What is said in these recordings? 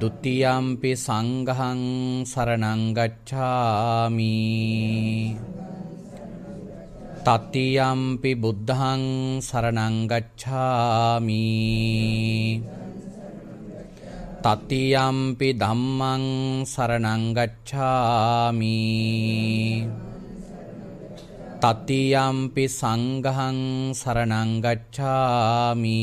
දුතියම්පි සංගහං සරණංගච්ඡාමි තතියම්පි බුද්ධං සරණංගච්ඡාමි තතියම්පි ධම්මං සරණංගච්ඡාමි තතියම්පි සංඝහං සරණංගච්ඡාමි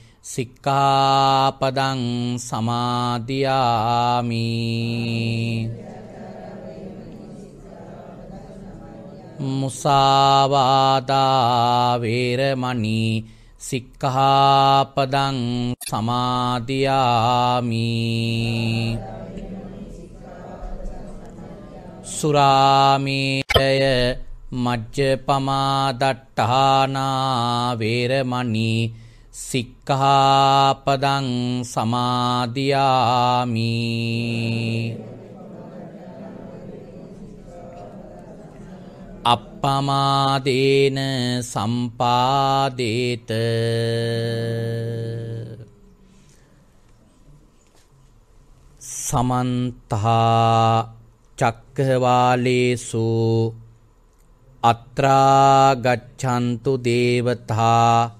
සික්කාපදං සමාධයාමි මුසාවාදාවේරමනී සික්කහාපදං සමාධයාමි සුරාමීටය මජ්්‍ය පමාදට්ටහානා වේරමනී සික්ඛාපදං සමාදියාමි අප්පමාදේන සම්පාදේත සමන්තා චක්කවාලේසු අත්‍රා ගච්ඡන්තු දේවතා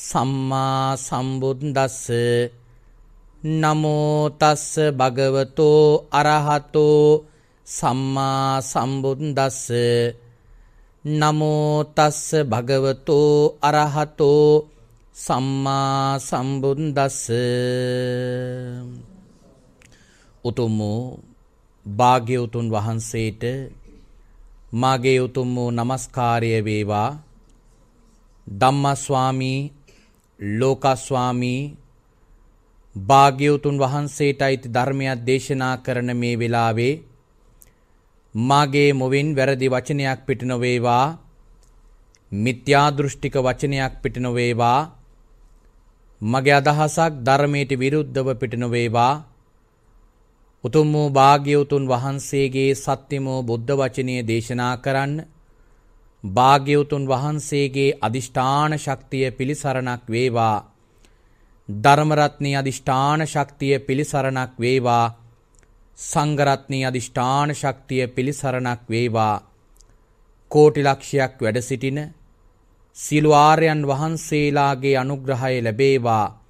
සම්මා සම්බුද්දස්ස නමෝ තස්ස භගවතෝ අරහතෝ සම්මා සම්බුද්දස්ස නමෝ තස්ස භගවතෝ අරහතෝ සම්මා සම්බුද්දස්ස උතුම් වූ භාග්‍යවතුන් වහන්සේට මාගේ උතුම් වූ নমස්කාරය වේවා ධම්මස්වාමී ලෝකස්වාමී භාග්‍යවතුන් වහන්සේට අයිති ධර්මයක් දේශනා කරන මේ වෙලාවේ මාගේ මොවින් වැරදි වචනයක් පිට නොවේවා මිත්‍යා දෘෂ්ටික වචනයක් පිට නොවේවා මගේ අදහසක් ධර්මයට විරුද්ධව පිට නොවේවා උතුම් වූ භාග්‍යවතුන් වහන්සේගේ සත්‍යම වූ බුද්ධ වචනය දේශනා කරන්න භාග්‍යවතුන් වහන්සේගේ අදිෂ්ඨාන ශක්තිය පිළිසරණක් වේවා. ධර්මරත්නී අදිෂ්ඨාන ශක්තිය පිළිසරණක් වේවා. සංඝරත්නී අදිෂ්ඨාන ශක්තිය පිළිසරණක් වේවා. කෝටි ලක්ෂයක් වැඩ සිටින සියලු ආර්යයන් වහන්සේලාගේ අනුග්‍රහය ලැබේවා.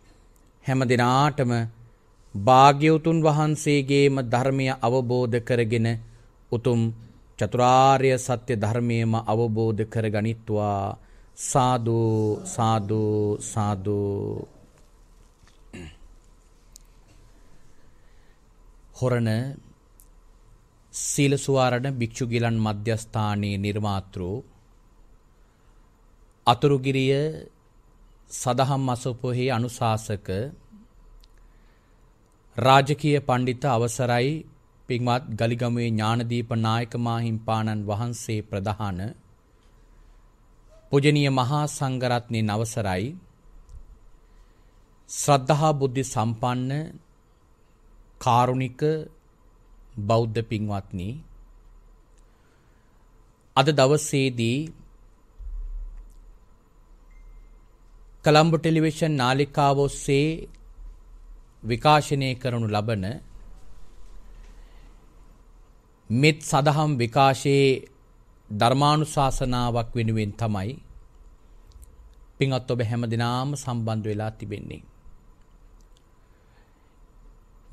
හැම දිනාටම භාග්‍යවතුන් වහන්සේගේම ධර්මය අවබෝධ කරගෙන උතුම් චතුරාර්ය සත්‍ය ධර්මයේම අවබෝධ කරගනිත්වා සාදු සාදු සාදු හොරණ සීලසුවාරණ භික්ෂු ගිලන් මධ්‍යස්ථානයේ නිර්මාතෘ අතුරුගිරිය සදහම් අසපොහි අනුශාසක රාජකීය පඬිත අවසරයි පින්වත් ගලිගමුවේ ඥානදීප නායක මාහිම්පාණන් වහන්සේ ප්‍රධාන පූජනීය මහා සංඝරත්නයේ නවසරයි ශ්‍රද්ධහා බුද්ධි සම්පන්න කාරුණික බෞද්ධ පින්වත්නි අද දවසේදී කලම්බෝ ටෙලිවිෂන් නාලිකාව ඔස්සේ විකාශනය කරනු ලබන මෙත් සදහම් විකාශයේ ධර්මානුශාසනාවක් වෙනුවෙන් තමයි පින්වත් ඔබ හැම දිනාම සම්බන්ධ වෙලා තිබෙන්නේ.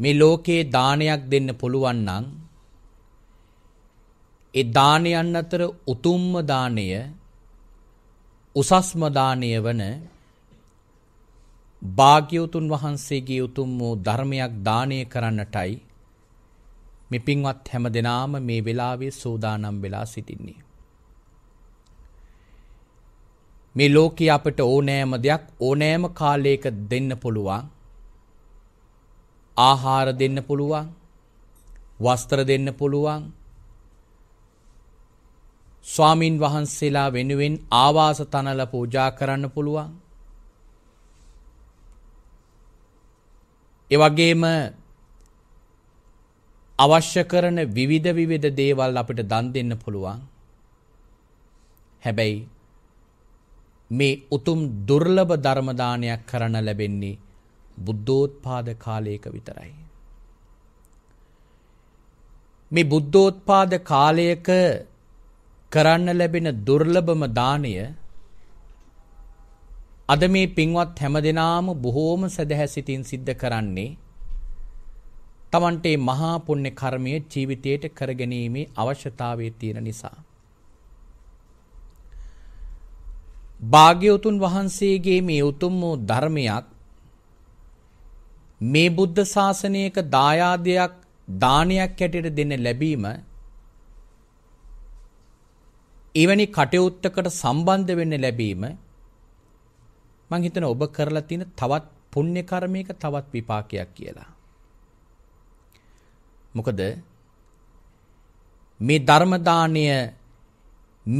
මේ ලෝකේ දානයක් දෙන්න පුළුවන් නම් ඒ දානයන් අතර උතුම්ම දාණය උසස්ම දාණය වන භාග්‍යවතුන් වහන්සේගේ උතුම් වූ ධර්මයක් දානය කරන්නටයි මේ පින්වත් හැම දෙනාම මේ වෙලාවේ සූදානම් වෙලා සිටින්නේ. මේ ලෝකයේ අපට ඕනෑම දෙයක් ඕනෑම කාලයක දෙන්න පුළුවන්. ආහාර දෙන්න පුළුවන්. වස්ත්‍ර දෙන්න පුළුවන්. ස්වාමින් වහන්සේලා වෙනුවෙන් ආවාස තනල පූජා කරන්න පුළුවන්. ඒ වගේම අවශ්‍ය කරන විවිධ විවිධ දේවල් අපිට දන් දෙන්න පුළුවන්. හැබැයි මේ උතුම් දුර්ලභ ධර්මදානයක් කරන ලැබෙන්නේ බුද්ධෝත්පාද කාලයක විතරයි. මේ බුද්ධෝත්පාද කාලයක කරන්න ලැබෙන දුර්ලභම දානය අද මේ පින්වත් හැම දෙනාම බොහෝම සැදැහැ සිතින් සිද්ධ කරන්නේ තමන්ට මේ මහා පුණ්‍ය කර්මය ජීවිතයට කරගැනීමේ අවශ්‍යතාවය තියෙන නිසා භාග්‍යවතුන් වහන්සේගේ මේ උතුම් වූ ධර්මයක් මේ බුද්ධ ශාසනයක දායාදයක් දානයක් හැටියට දෙන්න ලැබීම එවැනි කටයුත්තකට සම්බන්ධ වෙන්න ලැබීම මං හිතන ඔබ කරලා තියෙන තවත් පුණ්‍ය කර්මයක තවත් විපාකයක් කියලා. මොකද මේ ධර්ම දාණය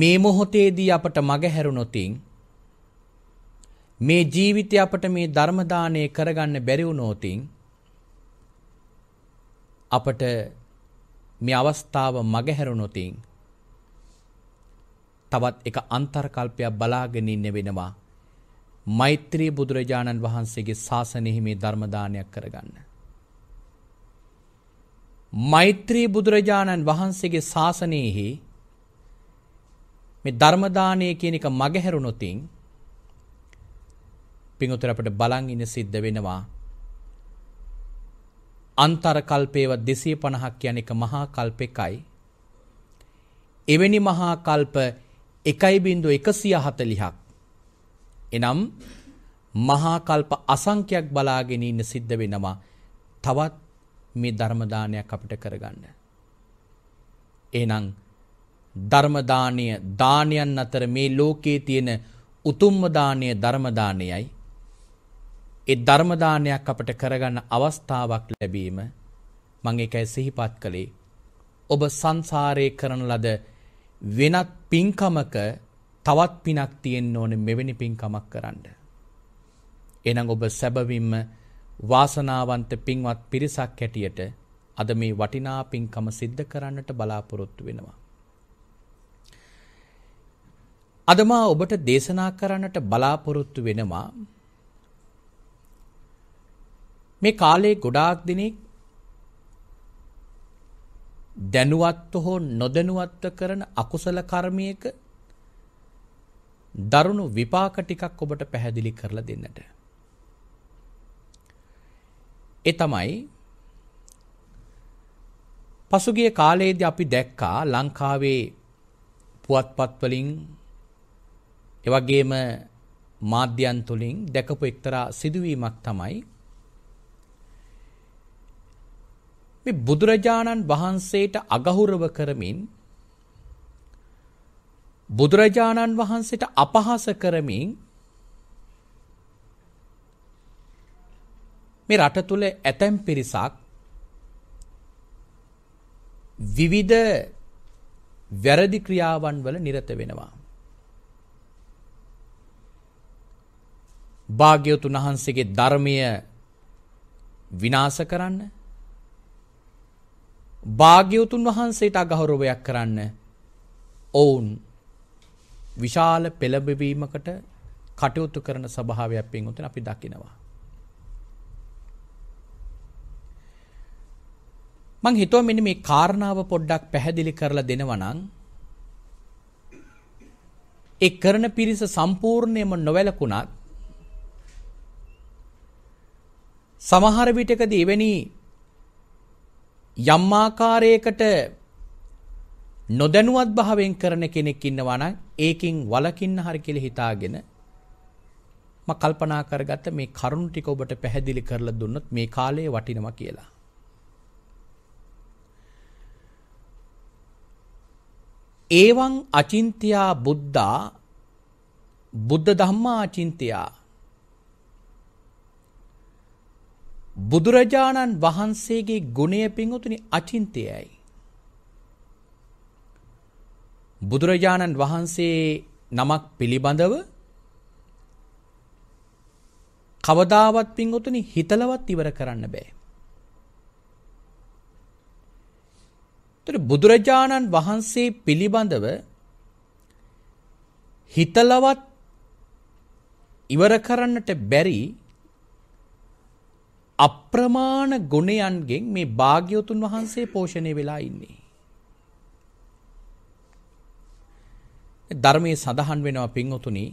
මේ මොහොතේදී අපට මගහැරුණොතින් මේ ජීවිතය අපට මේ ධර්ම දාණය කරගන්න බැරි වුණොතින් අපට මේ අවස්ථාව මගහැරුණොතින් තවත් එක අන්තර්කල්පයක් බලාගෙන ඉන්න වෙනවා මෛත්‍රී බුදුරජාණන් වහන්සේගේ ශාසනයෙහි මේ ධර්ම දානයක් කරගන්න. මෛත්‍රී බුදුරජාණන් වහන්සේගේ ශාසනයෙහි මේ ධර්ම දානය කියන එක මගහැරුණොතින් පිඟුතර අපිට බලන් ඉන්න සිද්ධ වෙනවා අන්තර කල්පේව 250ක් කියන එක මහා කල්පෙකයි එවැනි මහා කල්ප 1.140ක් එනම් මහා කල්ප අසංඛ්‍යයක් බලාගෙන ඉන්න සිද්ධ වෙනවා තවත් මේ ධර්ම දානයක් අපිට කරගන්න. එහෙනම් ධර්ම දානය දානයන් අතර මේ ලෝකයේ තියෙන උතුම්ම දානය ධර්ම දානයයි. ඒ ධර්ම දානයක් අපිට කරගන්න අවස්ථාවක් ලැබීම මම ඒකයි සිහිපත් කළේ. ඔබ සංසාරේ කරන ලද වෙනත් පින්කමක තවත් පිනක් තියෙන්න ඕනේ මෙවැනි පින්කමක් කරන්න. එහෙනම් ඔබ සැබවින්ම වාසනාවන්ත පින්වත් පිරිසක් හැටියට අද මේ වටිනා පින්කම සිද්ධ කරන්නට බලාපොරොත්තු වෙනවා. අද මා ඔබට දේශනා කරන්නට බලාපොරොත්තු වෙනවා මේ කාලේ ගොඩාක් දිනේ දැනුවත්ව හෝ නොදැනුවත්ව කරන අකුසල කර්මයක දරුණු විපාක ටිකක් ඔබට පැහැදිලි කරලා දෙන්නට. ඒ තමයි පසුගිය කාලයේදී අපි දැක්කා ලංකාවේ පුවත්පත් වලින් එවැගේම මාධ්‍යයන් තුලින් දැකපු එක්තරා සිදුවීමක් තමයි මේ බුදුරජාණන් වහන්සේට අගෞරව කරමින් බුදුරජාණන් වහන්සේට අපහාස කරමින් මේ රට තුල ඇතැම් පිරිසක් විවිධ වැරදි ක්‍රියාවන් වල නිරත වෙනවා. භාග්‍යවතුන් වහන්සේගේ ධර්මය විනාශ කරන්න භාග්‍යවතුන් වහන්සේට අගෞරවයක් කරන්න ඔවුන් විශාල පෙළඹවීමකට කටයුතු කරන ස්වභාවයක් පින්වතුන් අපි දකිනවා. මං හිතුවා මෙන්න මේ කාරණාව පොඩ්ඩක් පැහැදිලි කරලා දෙනවා නම් ඒ කරන පිරිස සම්පූර්ණයෙන්ම නොවැළකුණත් සමහර විටකදී එවැනි යම් ආකාරයකට නොදැනුවත් භාවයෙන් කරන කෙනෙක් ඉන්නවා නම් ඒකෙන් වළකින්න හරි කියලා හිතාගෙන මම කල්පනා කරගත්ත මේ කරුණු ටික ඔබට පැහැදිලි කරලා දුන්නොත් මේ කාලේ වටිනවා කියලා. ඒවං අචින්තියා බුද්ධා බුද්ධ ධම්මා අචින්තියා බුදුරජාණන් වහන්සේගේ ගුණය පිංගුතුනි අචින්තයයි බුදුරජාණන් වහන්සේ නමක් පිළිබඳව කවදාවත් පිංගුතුනි හිතලවත් ඉවර කරන්න බෑ බුදුරජාණන් වහන්සේ පිළිබඳව හිතලවත් ඉවර කරන්නට බැරි අප්‍රමාණ ගුණයන්ගෙන් මේ භාග්‍යවතුන් වහන්සේ පෝෂණය වෙලා ඉන්නේ. ධර්මයේ සඳහන් වෙනවා පින්වතුනි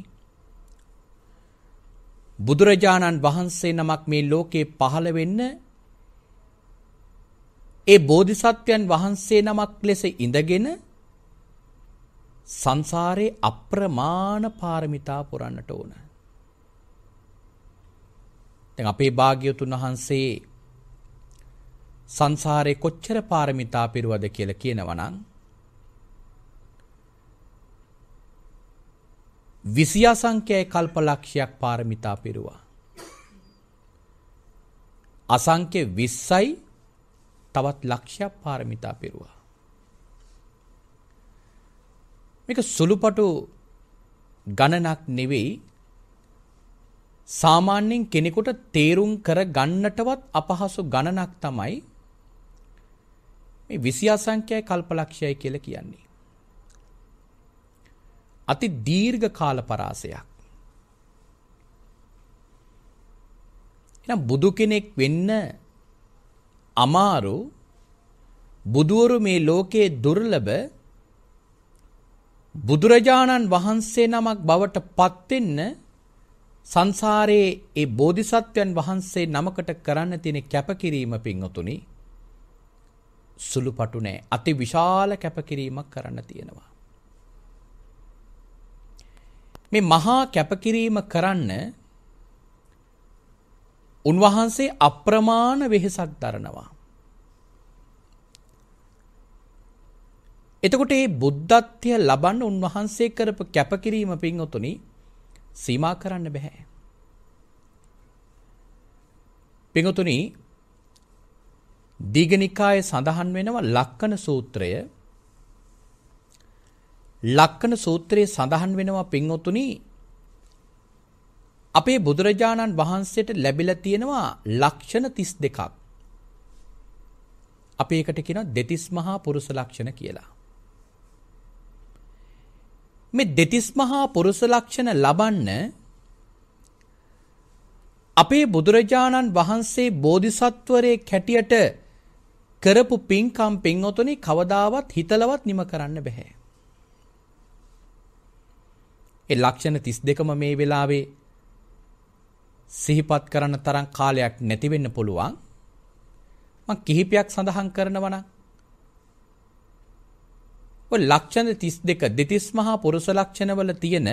බුදුරජාණන් වහන්සේ නමක් මේ ලෝකේ පහළ වෙන්න ඒ බෝධිසත්වයන් වහන්සේ නමක් ලෙස ඉඳගෙන සංසාරේ අප්‍රමාණ පාරමිතා පුරන්නට ඕන. දැන් අපේ භාග්‍යවතුන් වහන්සේ සංසාරේ කොච්චර පාරමිතා පිරුවද කියලා කියනවා නම් විසියාසංඛ්‍යයි කල්පලක්ෂයක් පාරමිතා පිරුවා. අසංඛ්‍ය 20යි තවත් ලක්ෂයක් පාරමිතා පෙරුවා. මේක සුළුපටු ගණනක් නෙවෙයි සාමාන්‍යයෙන් කෙනෙකුට තේරුම් කර ගන්නටවත් අපහසු ගණනක් තමයි මේ 20 අසංඛ්‍යයි කල්පලක්ෂයයි කියලා කියන්නේ. අති දීර්ඝ කාල පරාසයක්. එහෙනම් බුදු කෙනෙක් වෙන්න අමාරු බුදුවරු මේ ලෝකයේ දුර්ලභ බුදුරජාණන් වහන්සේ නමක් බවට පත් වෙන්න සංසාරයේ ඒ බෝධිසත්වයන් වහන්සේ නමකට කරන්න තියෙන කැපකිරීම පිංඔතුනි සුළුපටු නෑ අති විශාල කැපකිරීමක් කරන්න තියෙනවා මේ මහා කැපකිරීම කරන්න උන්වහන්සේ අප්‍රමාණ වෙහෙසක් දරනවා. එතකොට මේ බුද්ධත්වය ලබන්න උන්වහන්සේ කරපු කැපකිරීම පින්වතුනි සීමා කරන්න බෑ. පින්වතුනි දීගනිකායේ සඳහන් වෙනවා ලක්කන සූත්‍රය. ලක්කන සූත්‍රයේ සඳහන් වෙනවා පින්වතුනි අපේ බුදුරජාණන් වහන්සේට ලැබිලා තියෙනවා ලක්ෂණ 32ක්. අපි ඒකට කියනවා දෙතිස් මහා පුරුෂ ලක්ෂණ කියලා. මේ දෙතිස් මහා පුරුෂ ලක්ෂණ ලබන්න අපේ බුදුරජාණන් වහන්සේ බෝධිසත්වරේ කැටියට කරපු පින්කම් පින්වතුනි කවදාවත් හිතලවත් නිම කරන්න බෑ. ඒ ලක්ෂණ 32ම මේ වෙලාවේ සිහිපත් කරන තරම් කාලයක් නැති වෙන්න පුළුවන්. මම කිහිපයක් සඳහන් කරනවා නම් ඔය ලක්ෂණ 32 දෙතිස් මහා පුරුෂ ලක්ෂණවල තියෙන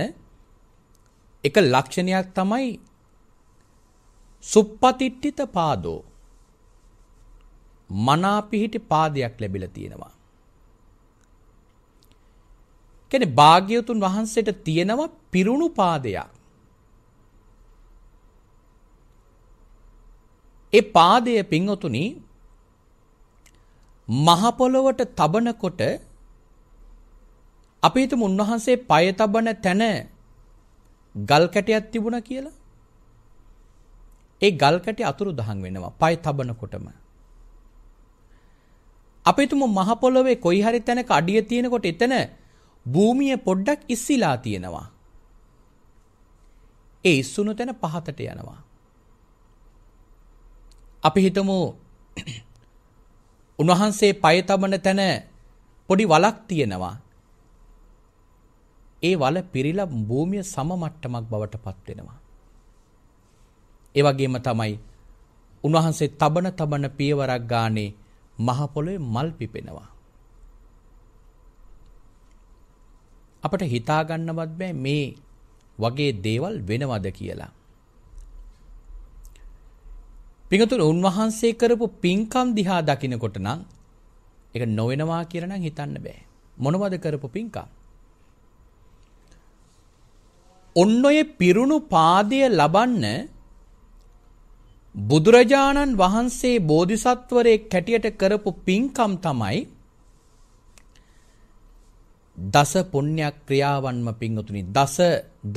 එක ලක්ෂණයක් තමයි සුප්පතිට්ඨිත පාදෝ මනා පිහිටි පාදයක් ලැබිලා තියෙනවා. කියන්නේ භාග්‍යවතුන් වහන්සේට තියෙනවා පිරුණු පාදයක්. ඒ පාදය පිංඔතුනි මහ පොළොවට තබනකොට අපි හිතමු උන්වහන්සේ පය තබන තැන ගල් කැටයක් තිබුණා කියලා. ඒ ගල් කැටි අතුරු දහන් වෙනවා පය තබනකොටම. අපි හිතමු මහ පොළොවේ කොයි හරි තැනක අඩිය තියෙනකොට එතන භූමිය පොඩ්ඩක් ඉස්සිලා තියෙනවා. ඒ ඉස්සුණු තැන පහතට යනවා. අපි හිතමු උන්වහන්සේ පය තබන තැන පොඩි වලක් තියෙනවා. ඒ වල පිරීලා භූමිය සම මට්ටමක් බවට පත් වෙනවා. ඒ වගේම තමයි උන්වහන්සේ තබන තබන පියවරක් ගානේ මහ පොළොවේ මල් පිපෙනවා. අපට හිතා ගන්නවත් බෑ මේ වගේ දේවල් වෙනවද කියලා. පිඟුතුන් උන්වහන්සේ කරපු පින්කම් දිහා දකිනකොට නම් ඒක නොවෙනවා කියලා නම් හිතන්න බෑ. මොනවද කරපු පින්කම්? ඔන්න ඔය පිරුණු පාදය ලබන්න බුදුරජාණන් වහන්සේ බෝධිසත්වරේ කැටියට කරපු පින්කම් තමයි දස පුණ්‍ය ක්‍රියාවන්ම පින්වතුනි දස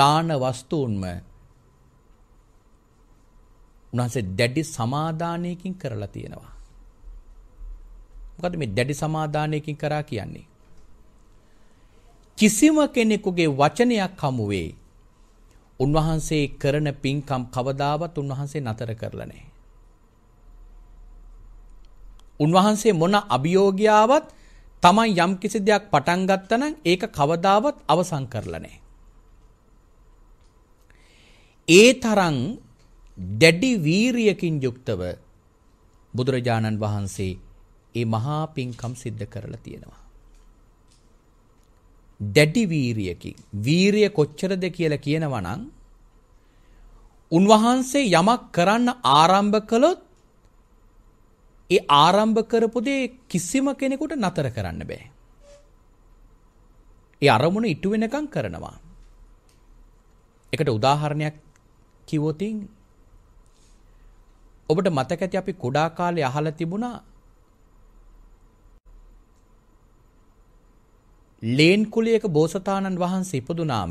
දාන වස්තුන්ම උන්වහන්සේ දැඩි සමාදානයකින් කරලා තියෙනවා. මොකද මේ දැඩි සමාදානයකින් කරා කියන්නේ? කිසිම කෙනෙකුගේ වචනයක් හමු වේ. උන්වහන්සේ කරන පින්කම් කවදාවත් උන්වහන්සේ නතර කරලා නැහැ. උන්වහන්සේ මොන අභියෝගියාවත් Taman යම් කිසි දෙයක් පටන් ගත්තා නම් ඒක කවදාවත් අවසන් කරලා නැහැ. ඒ තරම් දැඩි වීරියකින් යුක්තව බුදුරජාණන් වහන්සේ ඒ මහා පින්කම් සිද්ධ කරලා තියෙනවා. දැඩි වීරියකින් වීරිය කොච්චරද කියලා කියනවා නම් උන්වහන්සේ යමක් කරන්න ආරම්භ කළොත් ඒ ආරම්භ කරපු දේ කිසිම කෙනෙකුට නතර කරන්න බෑ. ඒ අරමුණ ඉටු වෙනකම් කරනවා. ඒකට උදාහරණයක් කිව්වොතින් ඔබට මතක ඇති අපි කුඩා කාලේ අහලා තිබුණා ලේන් කුලයක බෝසතාණන් වහන්සේ ඉපදුනාම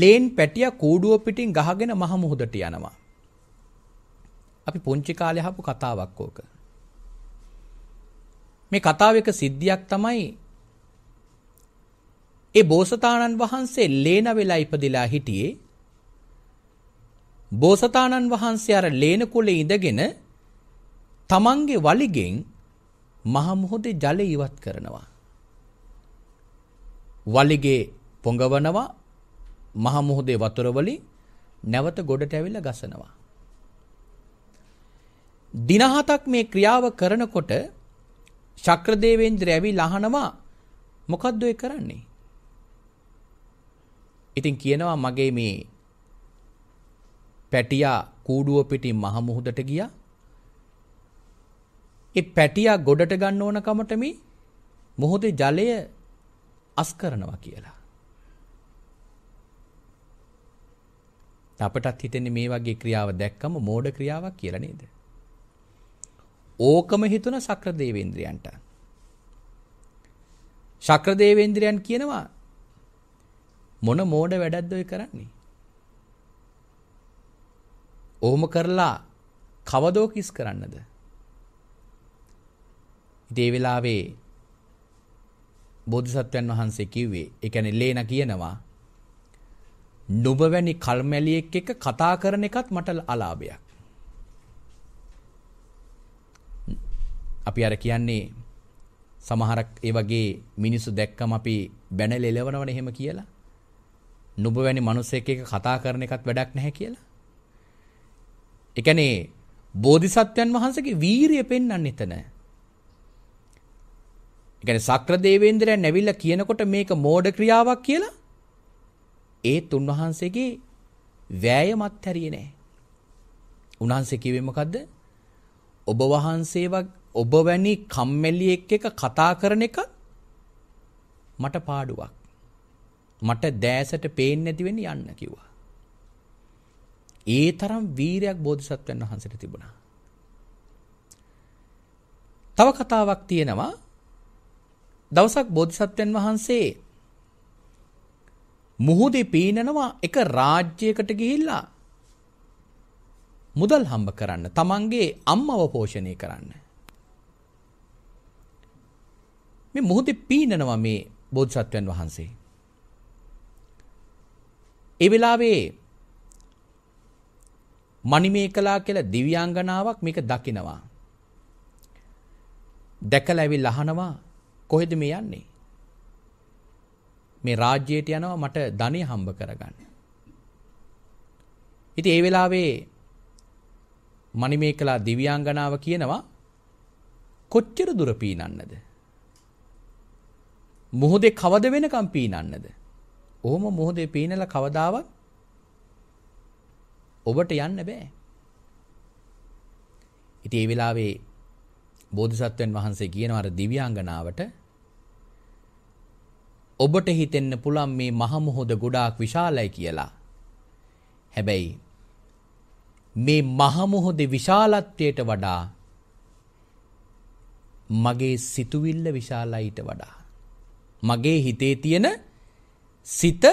ලේන් පැටියා කූඩුව පිටින් ගහගෙන මහ මුහුදට යනවා. අපි පුංචි කාලේ අහපු කතාවක් ඕක. මේ කතාවේක සිද්ධියක් තමයි ඒ බෝසතාණන් වහන්සේ ලේන වෙලා ඉපදිලා හිටියේ බෝසතාණන් වහන්සේ අර ලේන කුලේ ඉඳගෙන තමන්ගේ වලිගෙන් මහ මොහොතේ ජලය ඉවත් කරනවා. වලිගේ පොඟවනවා මහ මොහොතේ වතුර වලින් නැවත ගොඩට ඇවිල්ලා ගසනවා. දින හතක් මේ ක්‍රියාව කරනකොට ශක්‍රදේවේන්ද්‍ර ඇවිල්ලා අහනවා මොකද්ද ඔය කරන්නේ? ඉතින් කියනවා මගේ මේ පැටියා කූඩුව පිටින් මහ මුහුදට ගියා. ඒ පැටියා ගොඩට ගන්න ඕන කමට මේ මුහුදේ ජලය අස් කරනවා කියලා. අපටත් හිතෙන්නේ මේ වගේ ක්‍රියාව දැක්කම මෝඩ ක්‍රියාවක් කියලා නේද? ඕකම හිතුන සක්‍රදේවේන්ද්‍රයන්ට. සක්‍රදේවේන්ද්‍රයන් කියනවා මොන මෝඩ වැඩක්ද ඔය කරන්නේ? ඔහොම කරලා කවදෝ කිස් කරන්නද? ඉතේ වෙලාවේ බෝධිසත්වයන් වහන්සේ කිව්වේ ඒ කියන්නේ ලේන කියනවා නුඹ වැනි කල්මැලියෙක් එක්ක කතා කරන එකත් මට අලාභයක්. අපි අර කියන්නේ සමහරක් ඒ වගේ මිනිස්සු දැක්කම අපි බැනල එලවනවනේ එහෙම කියලා. නුඹ වැනි මිනිස්සෙක් එක්ක කතා කරන එකත් වැඩක් නැහැ කියලා. ඒ කියන්නේ බෝධිසත්වයන් වහන්සේගේ වීරිය පෙන්වන්න එතන. ඒ කියන්නේ සක්‍ර දේවේන්ද්‍රයන් ඇවිල්ලා කියනකොට මේක මෝඩ ක්‍රියාවක් කියලා ඒත් උන්වහන්සේගේ වෑයමත් හැරියේ නැහැ. උන්වහන්සේ කිව්වේ මොකද්ද? ඔබ වහන්සේව ඔබ වැනි කම්මැලියෙක් එක කතා කරන එක මට පාඩුවක්. මට දැසට පේන්නේ නැති වෙන්න යන්න කිව්වා. ඒ තරම් වීරයක් බෝධිසත්වයන් වහන්සේට තිබුණා. තව කතාවක් තියෙනවා දවසක් බෝධිසත්වයන් වහන්සේ මුහුදේ පීනනවා එක රාජ්‍යයකට ගිහිල්ලා මුදල් හම්බ කරන්න තමන්ගේ අම්මව පෝෂණය කරන්න මේ මුහුදේ පීනනවා මේ බෝධිසත්වයන් වහන්සේ ඒ වෙලාවේ මණිමේකලා කියලා දිව්‍යාංගනාවක් මේක දකිනවා. දැකලා ඇවිල්ලා අහනවා කොහෙද මේ යන්නේ? මේ රාජ්‍යයට යනවා මට ධනෙ හම්බ කරගන්න. ඉතින් ඒ වෙලාවේ මණිමේකලා දිව්‍යාංගනාව කියනවා කොච්චර දුර පීනන්නද? මොහොතේ කවද වෙනකම් පීනන්නද? ඔහොම මොහොතේ පීනලා කවදාවත් ඔබට යන්න බෑ. ඉතින් ඒ වෙලාවේ බෝධිසත්වයන් වහන්සේ කියනවා අර දිව්‍යාංගනාවට ඔබට හිතෙන්න පුළුවන් මේ මහ මොහොත ගොඩාක් විශාලයි කියලා. හැබැයි මේ මහ මොහොතේ විශාලත්වයට වඩා මගේ සිතුවිල්ල විශාලයිට වඩා මගේ හිතේ තියෙන සිත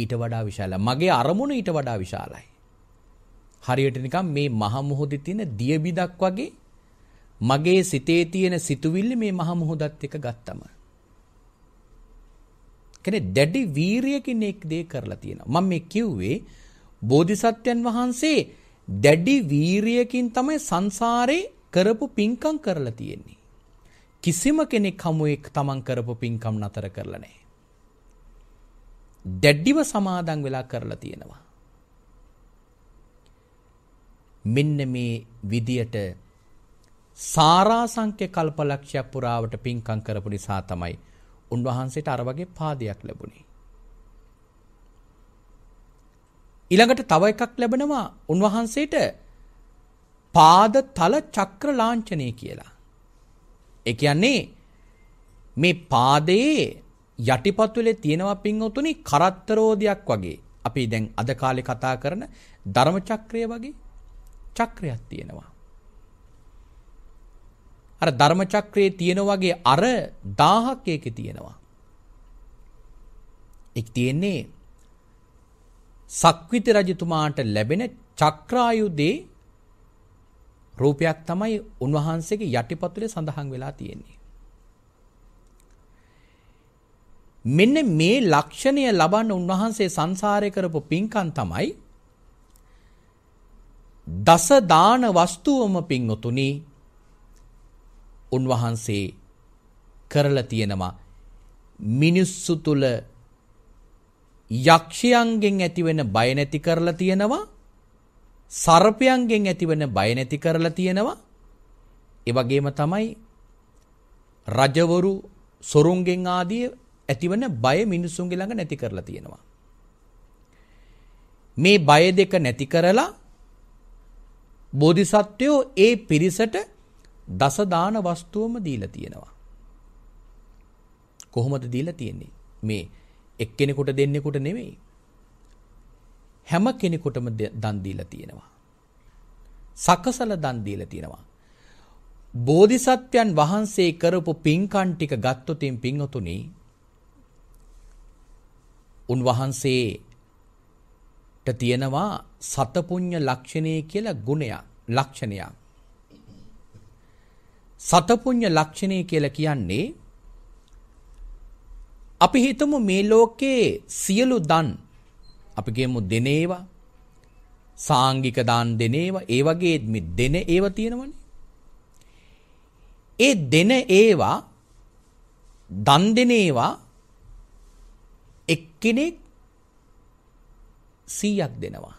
ඊට වඩා විශාලයි. මගේ අරමුණ ඊට වඩා විශාලයි. හරියට නිකන් මේ මහ මොහොතේ තියෙන දියබිදක් වගේ මගේ සිතේ තියෙන සිතුවිල්ල මේ මහ මොහොතත් එක ගත්තම. කියන්නේ දැඩි වීරියකින් එක් දේ කරලා තියෙනවා. මම මේ කිව්වේ බෝධිසත්වයන් වහන්සේ දැඩි වීරියකින් තමයි සංසාරේ කරපු පින්කම් කරලා තියෙන්නේ. කිසිම කෙනෙක් හමුවෙක් තමන් කරපු පින්කම් නතර කරලා නැහැ. දැඩිව සමාදන් වෙලා කරලා තියෙනවා. මෙන්න මේ විදියට සාරාසංඛ්‍ය කල්පලක්ෂ්‍ය පුරාවට පින්කම් කරපු නිසා තමයි උන්වහන්සේට අර වගේ පාදයක් ලැබුණේ. ඊළඟට තව එකක් ලැබෙනවා උන්වහන්සේට පාද තල චක්‍ර ලාංඡනය කියලා. ඒ කියන්නේ මේ පාදයේ යටිපතුලේ තියෙනවා පින්වතුනි කරත්තරෝදයක් වගේ. අපි දැන් අද කාලේ කතා කරන ධර්ම චක්‍රය වගේ චක්‍රයක් තියෙනවා. අර ධර්ම චක්‍රයේ තියෙන වගේ අර 1000ක් එකේ තියෙනවා. ඒක තියෙන්නේ සක්විති රජතුමාට ලැබෙන චක්‍රායුධේ රූපයක් තමයි උන්වහන්සේගේ යටිපතුලේ සඳහන් වෙලා තියෙන්නේ. මෙන්න මේ ලක්ෂණය ලබන්න උන්වහන්සේ සංසාරය කරපු පින්කම් තමයි දස දාන වස්තුවම පින්වතුනි උන්වහන්සේ කරලා තියෙනවා මිනිස්සු තුල යක්ෂයන්ගෙන් ඇතිවෙන බය නැති කරලා තියෙනවා සර්පයන්ගෙන් ඇතිවෙන බය නැති කරලා තියෙනවා ඒ වගේම තමයි රජවරු සොරුන්ගෙන් ආදී ඇතිවන බය මිනිසුන්ගේ ළඟ නැති කරලා තියෙනවා මේ බය දෙක නැති කරලා බෝධිසත්වයෝ ඒ පිරිසට දස දාන වස්තුවම දීලා තියෙනවා. කොහොමද දීලා තියෙන්නේ? මේ එක්කෙනෙකුට දෙන්නෙකුට නෙමෙයි. හැම කෙනෙකුටම දන් දීලා තියෙනවා. සකසල දන් දීලා තියෙනවා. බෝධිසත්වයන් වහන්සේ කරපු පින්කම් ටික ගත්තොතින් පින්වතුනි උන්වහන්සේට තියෙනවා සතපුඤ්ඤ ලක්ෂණය කියලා ගුණයක් ලක්ෂණයක් සතපුඤ්ඤ ලක්ෂණය කියලා කියන්නේ අපි හිතමු මේ ලෝකේ සියලු දන් අපි කියමු දෙනේවා සාංගික දාන් දෙනේවා ඒ වගේ මේ දෙන ඒවා තියෙනවනේ ඒ දෙන ඒවා දන් දෙනේවා එක්කෙනෙක් 100ක් දෙනවා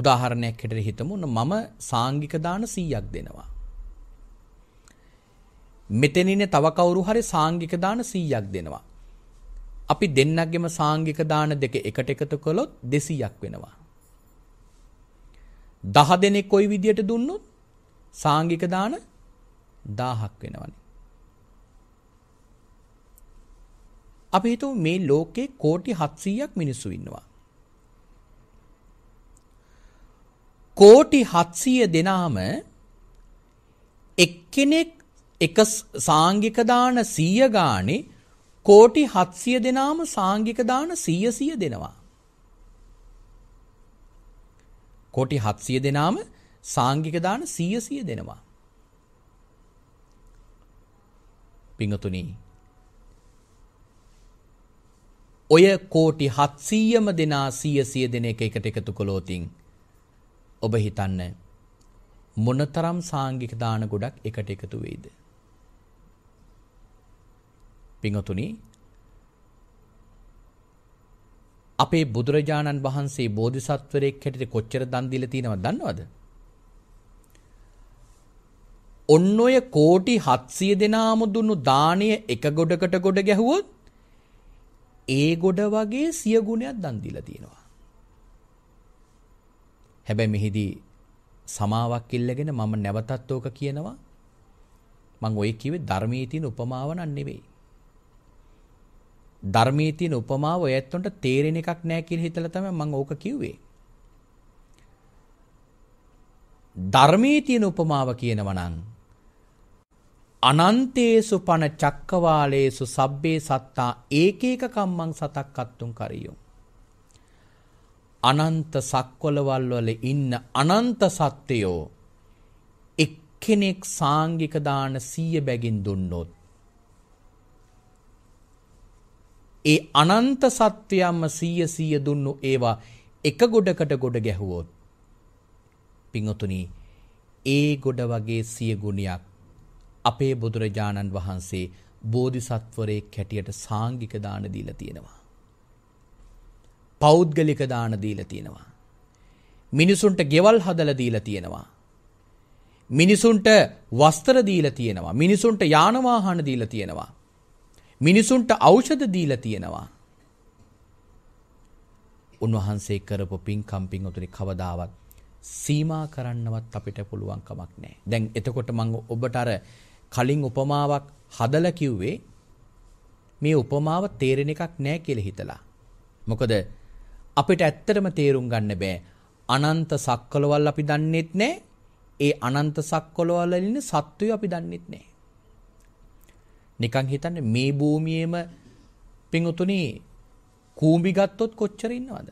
උදාහරණයක් හැටියට හිතමු මම සාංගික දාන 100ක් දෙනවා. මෙතනින් තව කවුරු හරි සාංගික දාන 100ක් දෙනවා. අපි දෙන්නගෙම සාංගික දාන දෙක එකට එකතු කළොත් 200ක් වෙනවා. 10 දෙනෙක් කොයි විදියට දුන්නොත් සාංගික දාන 1000ක් වෙනවනේ. අපි හිතමු මේ ලෝකේ කෝටි 700ක් මිනිස්සු ඉන්නවා. කෝටි 700 දෙනාම එක්කෙනෙක් එක සාංගික දාන 100 ගානේ කෝටි 700 දෙනාම සාංගික දාන 100 100 දෙනවා. කෝටි 700 දෙනාම සාංගික දාන 100 100 දෙනවා. පිංගතුනි ඔය කෝටි 700ම දෙනා 100 100 දෙන එක එකට එකතු කළොතින් ඔබ හිතන්න මොනතරම් සාංගික දාන ගොඩක් එකට එකතු වෙයිද? පිංගතුනි අපේ බුදුරජාණන් වහන්සේ බෝධිසත්වරයෙක් හැටියට කොච්චර දන් දීලා තියෙනවද දන්නවද? ඔන්න ඔය කෝටි 700 දෙනාම දුන්නු දාණය එක ගොඩකට ගොඩ ගැහුවොත් ඒ ගොඩ වගේ සිය ගුණයක් දන් දීලා තියෙනවා. හැබැයි මෙහිදී සමාවක් ඉල්ලගෙන මම නැවතත් ඕක කියනවා. මං ඔය කිව්වේ ධර්මයේ තියෙන උපමාව නන් නෙවෙයි. ධර්මයේ තියෙන උපමාව ඔය ඇත්තොන්ට තේරෙන එකක් නෑ කියලා හිතලා තමයි මං ඕක කිව්වේ. ධර්මයේ තියෙන උපමාව කියනවා නම් අනන්තේසු පන චක්කවාලේසු සබ්බේ සත්තා ඒකේක කම්මං සතක් අත්තුන් කරියෝ අනන්ත සක්වලවල් වල ඉන්න අනන්ත සත්‍යයෝ එක්කෙනෙක් සාංගික දාන 100 බැගින් දුන්නොත් ඒ අනන්ත සත්‍යයන්ම 100 100 දුන්නු ඒවා එක ගොඩකට ගොඩ ගැහුවොත් පිංඔතුනි ඒ ගොඩ වගේ සිය ගුණයක් අපේ බුදුරජාණන් වහන්සේ බෝධිසත්වරේ කැටියට සාංගික දාන දීලා තියෙනවා පෞද්ගලික දාන දීලා තියෙනවා. මිනිසුන්ට ගෙවල් හදලා දීලා තියෙනවා. මිනිසුන්ට වස්ත්‍ර දීලා තියෙනවා. මිනිසුන්ට යාන වාහන දීලා තියෙනවා. මිනිසුන්ට ඖෂධ දීලා තියෙනවා. උන්වහන්සේ කරපු පින්කම් පින්වතුනි කවදාවත් සීමා කරන්නවත් අපිට පුළුවන් කමක් නැහැ. දැන් එතකොට මම ඔබට අර කලින් උපමාවක් හදලා කිව්වේ මේ උපමාව තේරෙන එකක් නෑ කියලා හිතලා. මොකද අපිට ඇත්තටම තේරුම් ගන්න බෑ. අනන්ත සක්වලවල් අපි දන්නෙත් නෑ. ඒ අනන්ත සක්වලවල් වල ඉන්න සත්වය අපි දන්නෙත් නෑ. නිකන් හිතන්න මේ භූමියේම පිඟුතුනි කූඹි ගත්තොත් කොච්චර ඉන්නවද?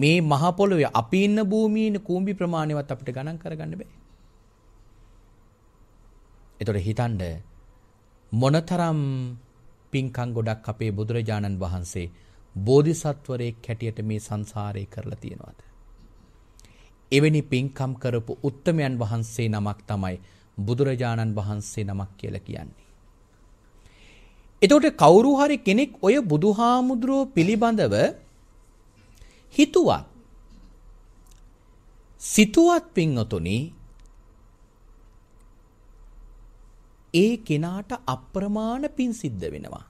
මේ මහ පොළොවේ අපි ඉන්න භූමියේ කූඹි ප්‍රමාණයවත් අපිට ගණන් කරගන්න බෑ. ඒතොර හිතන්න මොනතරම් පින්කම් ගොඩක් අපේ බුදුරජාණන් වහන්සේ බෝධිසත්වරයෙක් හැටියට මේ සංසාරය කරලා තියෙනවද? එවැනි පින්කම් කරපු උත්තමයන් වහන්සේ නමක් තමයි බුදුරජාණන් වහන්සේ නමක් කියලා කියන්නේ. එතකොට කවුරු හරි කෙනෙක් ඔය බුදුහාමුදුරුව පිළිබඳව හිතුවත් සිතුවත් පින්වතුනි ඒ කෙනාට අප්‍රමාණ පින් සිද්ධ වෙනවා.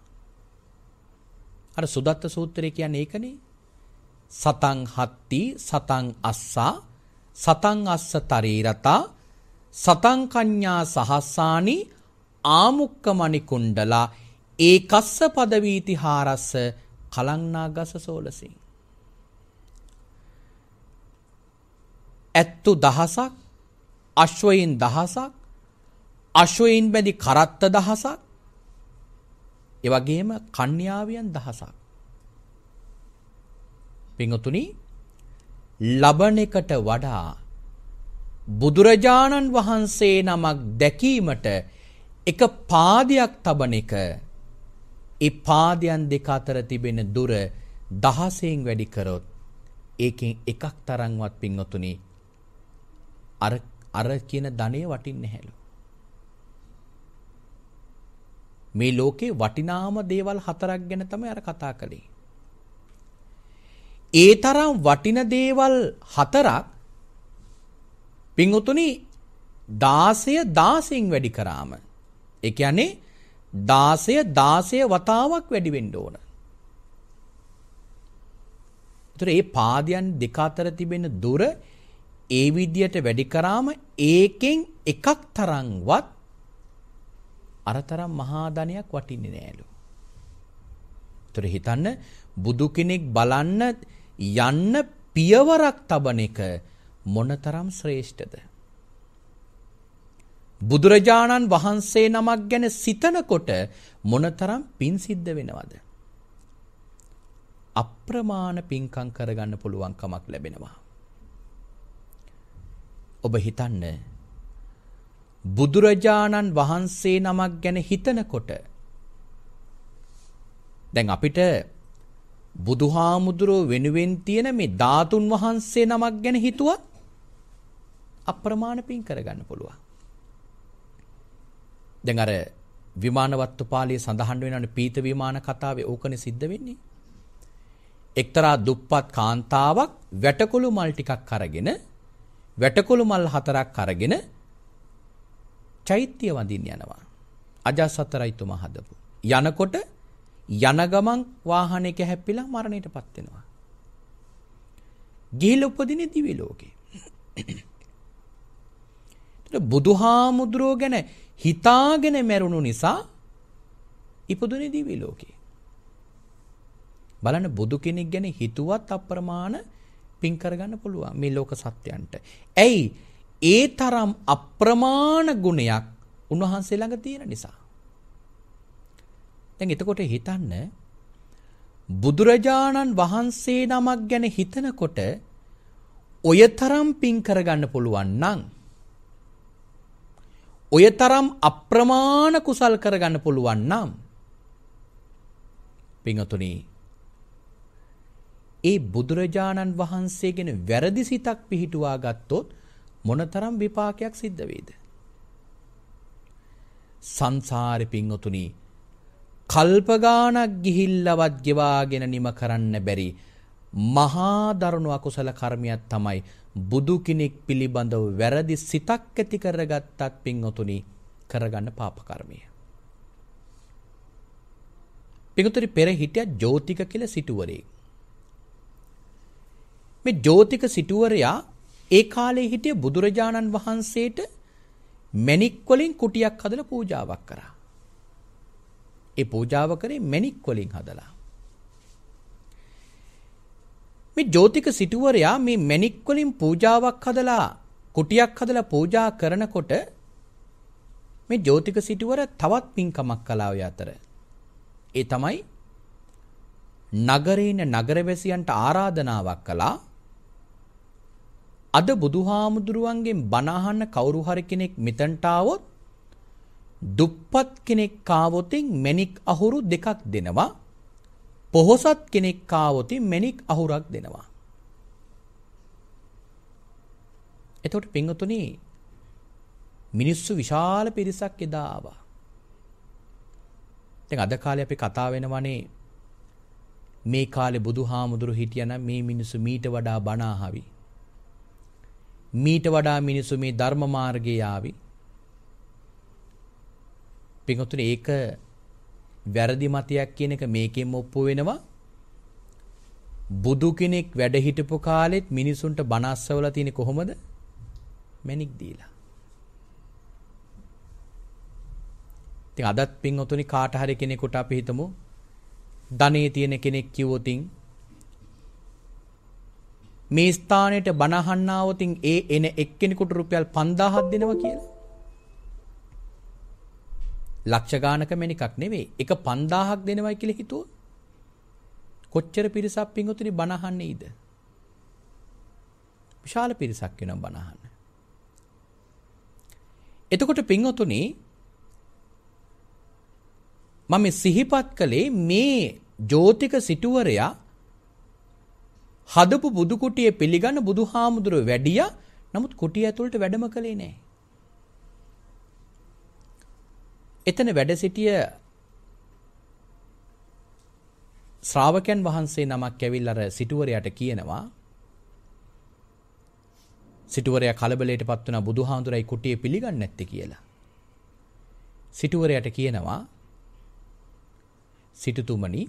අර සුදත්ත සූත්‍රය කියන්නේ ඒකනේ. සතං හත්ති සතං අස්සා සතං අස්ස තරේරතා සතං කඤ්ඤා සහස්සානි ආමුක්කමණි කුණ්ඩලා ඒකස්ස පදවීති හාරස්ස කලංනාගස සෝලසින් ඇත්තු දහසක් අශ්වයින් දහසක් අශ්වයින් බැඳි කරත්ත දහසක් ඒ වගේම කන්‍යාවියන් දහසක්. පින්වතුනි ලබන එකට වඩා බුදුරජාණන් වහන්සේ නමක් දැකීමට එක පාදයක් තබන එක ඒ පාදයන් දෙක අතර තිබෙන දුර දහසෙන් වැඩි කරොත් ඒකෙන් එකක් තරම්වත් පින්වතුනි අර අර කියන ධනෙ වටින්නේ නැහැලු මේ ලෝකේ වටිනාම දේවල් හතරක් ගැන තමයි අර කතා කළේ. ඒ තරම් වටින දේවල් හතරක් පින්වතුනි 16 16න් වැඩි කරාම ඒ කියන්නේ 16 16 වතාවක් වැඩි වෙන්න ඕන. ඒතර ඒ පාදයන් දෙක අතර තිබෙන දුර ඒ විදියට වැඩි කරාම ඒකෙන් එකක් තරම්වත් අරතරම් මහා ධනයක් වටින්නේ නෑලු. ඒතර හිතන්න බුදු කෙනෙක් බලන්න යන්න පියවරක් තබන එක මොනතරම් ශ්‍රේෂ්ඨද? බුදුරජාණන් වහන්සේ නමක් ගැන සිතනකොට මොනතරම් පින් සිද්ධ වෙනවද? අප්‍රමාණ පින්කම් කරගන්න පුළුවන් කමක් ලැබෙනවා. ඔබ හිතන්නේ බුදුරජාණන් වහන්සේ නමක් ගැන හිතනකොට දැන් අපිට බුදුහාමුදුරුව වෙනුවෙන් තියෙන මේ ධාතුන් වහන්සේ නමක් ගැන හිතුවත් අප්‍රමාණ පින් කරගන්න පුළුවන්. දැන් අර විමානවත්තු පාළියේ සඳහන් වෙනවනේ පීත විමාන කතාවේ ඕකනේ සිද්ධ වෙන්නේ. එක්තරා දුප්පත් කාන්තාවක් වැටකොළු මල් ටිකක් අරගෙන වැටකොළු මල් හතරක් අරගෙන චෛත්‍ය වඳින්න යනවා. අජාසතරයිතුමා හදපු. යනකොට යන ගමන් වාහනයක හැප්පිලා මරණයටපත් වෙනවා. ගිහිල උපදින දිවි ලෝකේ. බුදුහාමුදුරෝ ගැන හිතාගෙන මැරුණු නිසා ඉපදුනේ දිවි ලෝකේ. බලන්න බුදු කෙනෙක් ගැන හිතුවත් අප්‍රමාණ පින් කරගන්න පුළුවන් මේ ලෝක සත්‍යයන්ට. ඇයි ඒ තරම් අප්‍රමාණ ගුණයක් උන්වහන්සේ ළඟ තියෙන නිසා. දැන් එතකොට හිතන්න බුදුරජාණන් වහන්සේ නමක් ගැන හිතනකොට ඔය තරම් පින් කරගන්න පුළුවන් නම් ඔය තරම් අප්‍රමාණ කුසල් කරගන්න පුළුවන් නම් පින්වතුනි ඒ බුදුරජාණන් වහන්සේ ගැන වැරදි සිතක් පිහිටුවා ගත්තොත් මොනතරම් විපාකයක් සිද්ධ වේද? සංසාරෙ පිංඔතුණි කල්ප ගාණක් ගිහිල්ලවත් ගෙවාගෙන නිම කරන්න බැරි මහා දරුණු අකුසල කර්මයක් තමයි බුදු කෙනෙක් පිළිබඳව වැරදි සිතක් ඇති කරගත්තත් පිංඔතුණි කරගන්න පාප කර්මය. පිංඔතුණි පෙර හිටිය ජෝතික කියලා සිටුවරේ. මේ ජෝතික සිටුවරයා ඒ කාලේ හිටිය බුදුරජාණන් වහන්සේට මැණික් වලින් කුටියක් හදලා පූජාවක් කරා. ඒ පූජාව කරේ මැණික් වලින් හදලා. මේ ජෝතික සිටුවරයා මේ මැණික් වලින් පූජාවක් හදලා කුටියක් හදලා පූජා කරනකොට මේ ජෝතික සිටුවර තවත් පින්කමක් කළා ඔය අතර. ඒ තමයි නගරේන නගරවැසියන්ට ආරාධනාවක් කළා අද බුදුහාමුදුරුවන්ගෙන් බණ අහන්න කවුරු හරි කෙනෙක් මෙතනට ආවොත් දුප්පත් කෙනෙක් කාවොතින් මණික් අහුරු දෙකක් දෙනවා පොහොසත් කෙනෙක් කාවොතින් මණික් අහුරක් දෙනවා එතකොට පින්වතුනි මිනිස්සු විශාල පිරිසක් එදා ආවා දැන් අද කාලේ අපි කතා වෙනවනේ මේ කාලේ බුදුහාමුදුරු හිටියනම් මේ මිනිස්සු මීට වඩා බණ අහાવી මීට වඩා මිනිසු මේ ධර්ම මාර්ගයේ ආවි. පිටුතුනේ ඒක වැරදි මතයක් කියන එක මේකෙම ඔප්පු වෙනවා. බුදු කෙනෙක් වැඩ හිටපු කාලෙත් මිනිසුන්ට බණ අස්සවලා තියෙන්නේ කොහොමද? මැණික් දීලා. ඉතින් අදත් පින්ඔතුනි කාට හරි කෙනෙකුට අපි හිතමු ධනේ තියෙන කෙනෙක් කිව්වොතින් මේ ස්ථානයට බණහන්න આવතින් ඒ එන එක්කෙනෙකුට රුපියල් 5000ක් දෙනවා කියලා. ලක්ෂ ගානක මෙනිකක් නෙවෙයි. එක 5000ක් දෙනවයි කියලා හිතුවොත් කොච්චර පිරිසක් පිංගුතුනි බණහන්නේයිද? විශාල පිරිසක් වෙනවා බණහන්න. එතකොට පිංගුතුනි මම සිහිපත් කළේ මේ ජෝතික සිටුවරයා හදපු බුදු කුටිය පිළිගන්න බුදුහාමුදුරුව වැඩියා. නමුත් කුටිය ඇතුළට වැඩම කළේ නැහැ. එතන වැඩ සිටිය ශ්‍රාවකයන් වහන්සේ නමක් ඇවිල්ලා අර සිටුවරයාට කියනවා සිටුවරයා කලබලයට පත් වුණා බුදුහාඳුරයි කුටිය පිළිගන්නේ නැත්තේ කියලා. සිටුවරයාට කියනවා සිටුතුමනි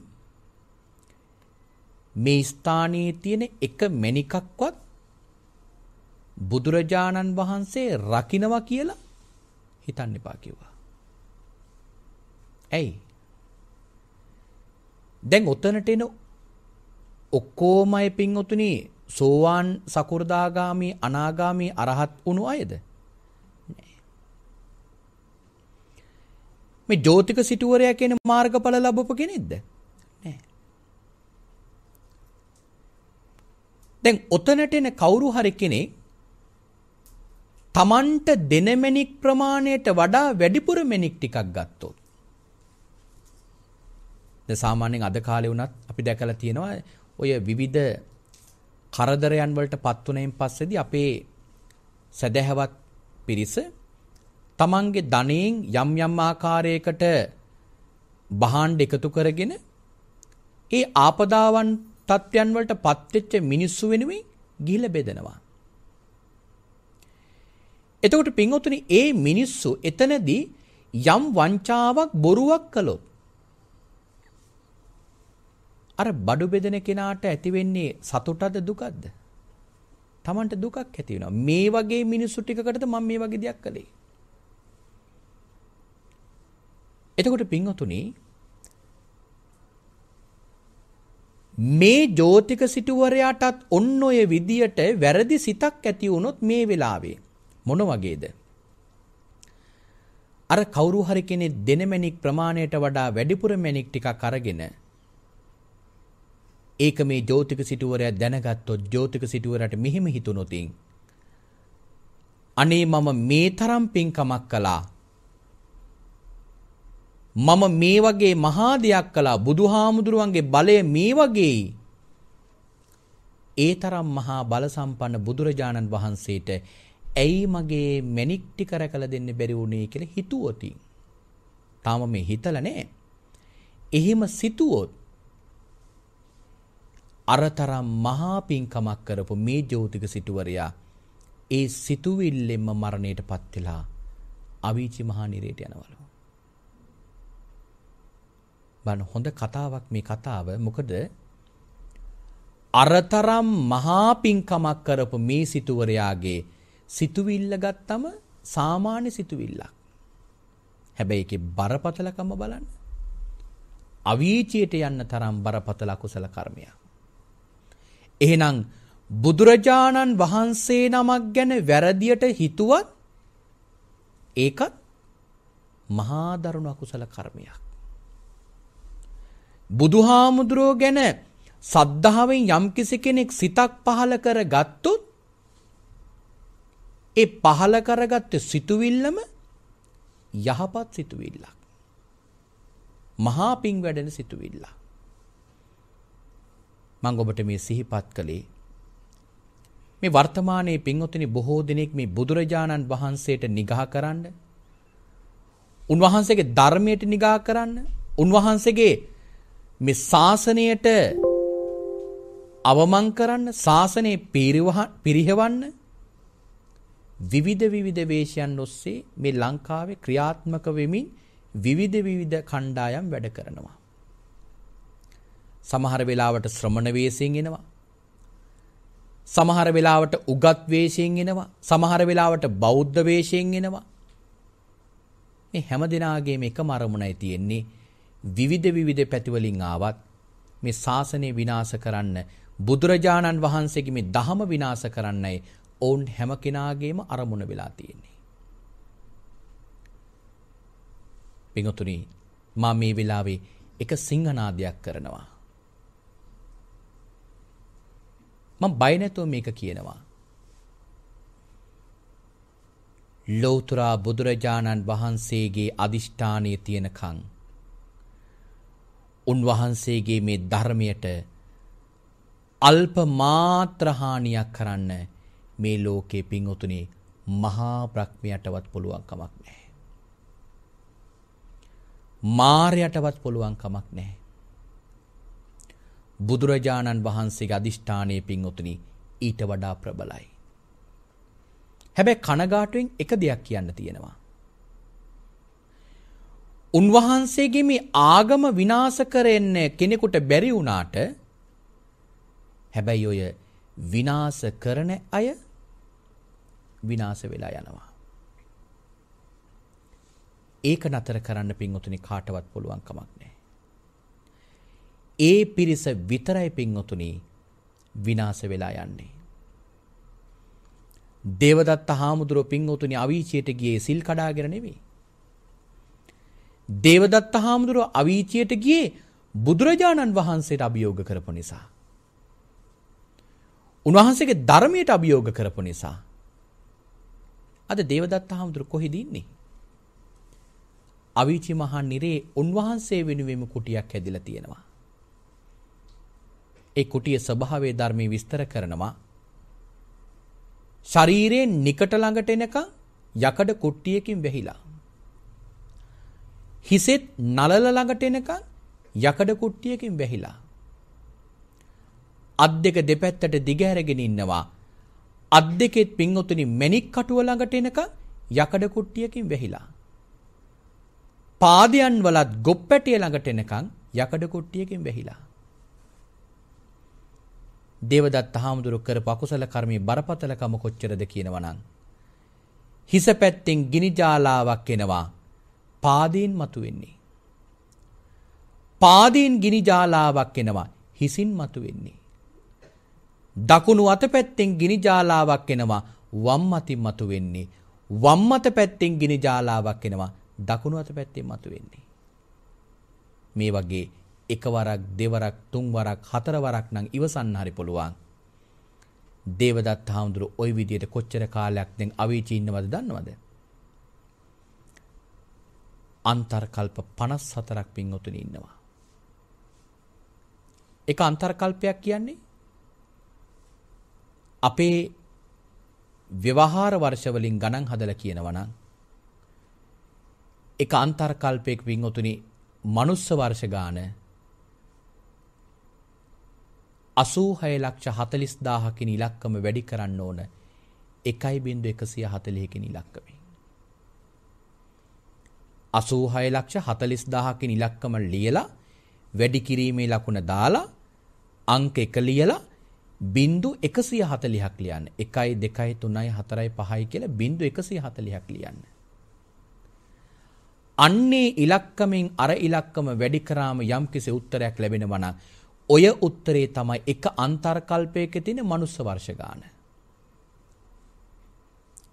මේ ස්ථානයේ තියෙන එක මණිකක්වත් බුදුරජාණන් වහන්සේ රකින්නවා කියලා හිතන්න එපා කිව්වා. ඇයි? දැන් ඔතනට එන ඔක්කොම අය පින්ඔතුනි සෝවාන් සකු르දාගාමි අනාගාමි අරහත් වුණු අයද? මේ ජෝතික සිටුවරයා කියන මාර්ගඵල ලැබපු කෙනෙක්ද? දැන් ඔතනට එන කවුරු හරි කෙනෙක් Tamanට දෙන මෙනික් ප්‍රමාණයට වඩා වැඩිපුර මෙනික් ටිකක් ගත්තොත් දැන් සාමාන්‍යයෙන් අද කාලේ වුණත් අපි දැකලා තියෙනවා ඔය විවිධ කරදරයන් වලට පත් වුණෙන් පස්සේදී අපේ සදහවත් පිරිස තමන්ගේ ධනයෙන් යම් යම් ආකාරයකට බහාණ්ඩ එකතු කරගෙන ඒ ආපදාවන් තත්ත්වයන් වලට පත්වෙච්ච මිනිස්සු වෙනුවෙන් ගිහිල්ලා බෙදනවා. එතකොට පින්වතුනි ඒ මිනිස්සු එතනදී යම් වංචාවක් බොරුවක් කළොත් අර බඩු බෙදෙන කෙනාට ඇති වෙන්නේ සතුටද දුකද? Tamanට දුකක් ඇති වෙනවා. මේ වගේ මිනිස්සු ටිකකටද මම මේ වගේ දෙයක් කළේ. එතකොට පින්වතුනි මේ ජෝතික සිටුවරයාටත් ඔන්න ඔය විදියට වැරදි සිතක් ඇති වුණොත් මේ වෙලාවේ මොන වගේද? අර කවුරු හරි කෙනෙක් දෙන මැණික් ප්‍රමාණයට වඩා වැඩිපුර මැණික් ටිකක් අරගෙන ඒක මේ ජෝතික සිටුවරයා දැනගත්තොත් ජෝතික සිටුවරට මෙහෙම හිතුනොතින් අනේ මම මේ තරම් පින්කමක් කළා මම මේ වගේ මහා දෙයක් කළා බුදුහාමුදුරුවන්ගේ බලය මේ වගේයි. ඒ තරම් මහා බලසම්පන්න බුදුරජාණන් වහන්සේට ඇයි මගේ මැණික් ටික රැකලා දෙන්න බැරි වුණේ කියලා හිතුවොතින්. තාම මේ හිතලා නැහැ. එහෙම සිතුවොත් අරතරම් මහා පිංකමක් කරපු මේ ජෝතික සිටුවරයා ඒ සිතුවිල්ලෙන්ම මරණයටපත් වෙලා අවීචි මහා නිරයට යනවලු. බලන්න හොඳ කතාවක් මේ කතාව. මොකද අරතරම් මහා පිංකමක් කරපු මේ සිටුවරයාගේ සිටුවිල්ල ගත්තම සාමාන්‍ය සිටුවිල්ලක්. හැබැයි ඒකේ බරපතලකම බලන්න. අවීචයට යන්න තරම් බරපතල කුසල කර්මයක්. එහෙනම් බුදුරජාණන් වහන්සේ නමක් ගැන වැරදියට හිතුවත් ඒකත් මහා දරුණු අකුසල කර්මයක්. බුදුහාමුදුරෝ ගැන සද්ධාවෙන් යම්කිසි කෙනෙක් සිතක් පහල කරගත්තොත් ඒ පහල කරගත්ත සිතුවිල්ලම යහපත් සිතුවිල්ලක්. මහා පිං වැඩෙන සිතුවිල්ල. මම ඔබට මේ සිහිපත් කළේ මේ වර්තමානයේ පින්වතුනි බොහෝ දිනෙක මේ බුදුරජාණන් වහන්සේට නිගා කරන්න උන්වහන්සේගේ ධර්මයට නිගා කරන්න උන්වහන්සේගේ මේ ශාසනයට අවමං කරන්න ශාසනය පිරිහවන්න විවිධ විවිධ වේශයන් ඔස්සේ මේ ලංකාවේ ක්‍රියාත්මක වෙමින් විවිධ විවිධ කණ්ඩායම් වැඩ කරනවා. සමහර වෙලාවට ශ්‍රමණ වේශයෙන් එනවා. සමහර වෙලාවට උගත් වේශයෙන් එනවා. සමහර වෙලාවට බෞද්ධ වේශයෙන් එනවා. මේ හැම දිනාගේම එකම අරමුණයි තියෙන්නේ විවිධ විවිධ පැතිවලින් ආවත් මේ ශාසනය විනාශ කරන්න බුදුරජාණන් වහන්සේගේ මේ දහම විනාශ කරන්නයි ඔවුන් හැම කෙනාගේම අරමුණ වෙලා තියෙන්නේ. පිඟුතුනි මා මේ වෙලාවේ එක සිංහනාදයක් කරනවා. මම බය නැතුව මේක කියනවා. ලෞතර බුදුරජාණන් වහන්සේගේ අදිෂ්ඨානයේ තියෙනකන් උන්වහන්සේගේ මේ ධර්මයට අල්ප මාත්‍ර හානියක් කරන්න මේ ලෝකේ පිංඔතුනේ මහා ප්‍රඥයටවත් පුළුවන් කමක් නැහැ. මායයටවත් පුළුවන් කමක් නැහැ. බුදුරජාණන් වහන්සේගේ අදිෂ්ඨානයේ පිංඔතුනේ ඊට වඩා ප්‍රබලයි. හැබැයි කනගාටුවෙන් එක දෙයක් කියන්න තියෙනවා. උන්වහන්සේගේ මේ ආගම විනාශ කරන්න කෙනෙකුට බැරි වුණාට හැබැයි ඔය විනාශ කරන අය විනාශ වෙලා යනවා. ඒක නතර කරන්න පින්වතුනි කාටවත් පුළුවන් කමක් නැහැ. ඒ පිරිස විතරයි පින්වතුනි විනාශ වෙලා යන්නේ. දේවදත්ත හාමුදුරුව පින්වතුනි අවීචයට ගියේ සිල් කඩාගෙන නෙවෙයි. දේවදත්ත හාමුදුරුව අවීචියට ගියේ බුදුරජාණන් වහන්සේට අභියෝග කරපු නිසා. උන්වහන්සේගේ ධර්මයට අභියෝග කරපු නිසා. අද දේවදත්ත හාමුදුරුව කොහෙද ඉන්නේ? අවීචි මහා නිරේ උන්වහන්සේ වෙනුවෙම කුටියක් හැදිලා තියෙනවා. ඒ කුටිය ස්වභාවයේ ධර්මයේ විස්තර කරනවා. ශරීරයෙන් නිකට ළඟට එනකම් යකඩ කුට්ටියකින් වැහිලා හිසෙත් නලල ළඟට එනකන් යකඩ කුට්ටියකින් වැහිලා. අත් දෙක දෙපැත්තට දිග ඇරගෙන ඉන්නවා. අත් දෙකෙත් පින්ඔතුනි මණික් කටුව ළඟට එනකන් යකඩ කුට්ටියකින් වැහිලා. පාදයන් වලත් ගොප්පැටිය ළඟට එනකන් යකඩ කුට්ටියකින් වැහිලා. දේවදත්ත හාමුදුරු කරපු අකුසල කර්මී බරපතලකම කොච්චරද කියනවනම් හිස පැත්තෙන් ගිනි ජාලාවක් එනවා පාදයෙන් මතුවෙන්නේ. පාදයෙන් ගිනි ජාලාවක් එනවා හිසින් මතුවෙන්නේ. දකුණු අතපැත්තෙන් ගිනි ජාලාවක් එනවා වම් අතින් මතුවෙන්නේ. වම් අත පැත්තෙන් ගිනි ජාලාවක් එනවා දකුණු අත පැත්තෙන් මතුවෙන්නේ. මේ වගේ එකවරක් දෙවරක් තුන්වරක් හතරවරක් නම් ඉවසන්න හරි පුළුවන්. දේවදත්ත හාමුදුරුවෝ ওই විදියට කොච්චර කාලයක් දැන් අවීචී ඉන්නවද දන්නවද? අන්තර්කල්ප 54ක් පින්වතුනි ඉන්නවා. එක අන්තර්කල්පයක් කියන්නේ අපේ ව්‍යවහාර වර්ෂ වලින් ගණන් හදලා කියනවා නම් එක අන්තර්කල්පයක වින්ඔතුනි මනුස්ස වර්ෂ ගාන 86 ලක්ෂ 40000කින් ඉලක්කම වැඩි කරන්න ඕන 1.140කින් ඉලක්කමේ 86 ලක්ෂ 40000කින් ඉලක්කම ලියලා වැඩි කිරීමේ ලකුණ දාලා අංක 1 ලියලා බිංදු 140ක් ලියන්න. 1 2 3 4 5 කියලා බිංදු 140ක් ලියන්න. අන්නේ ඉලක්කමින් අර ඉලක්කම වැඩි කරාම යම්කිසි උත්තරයක් ලැබෙනවා නම් ඔය උත්තරේ තමයි එක අන්තර්කල්පයක තියෙන මනුස්ස වර්ෂ ගාන.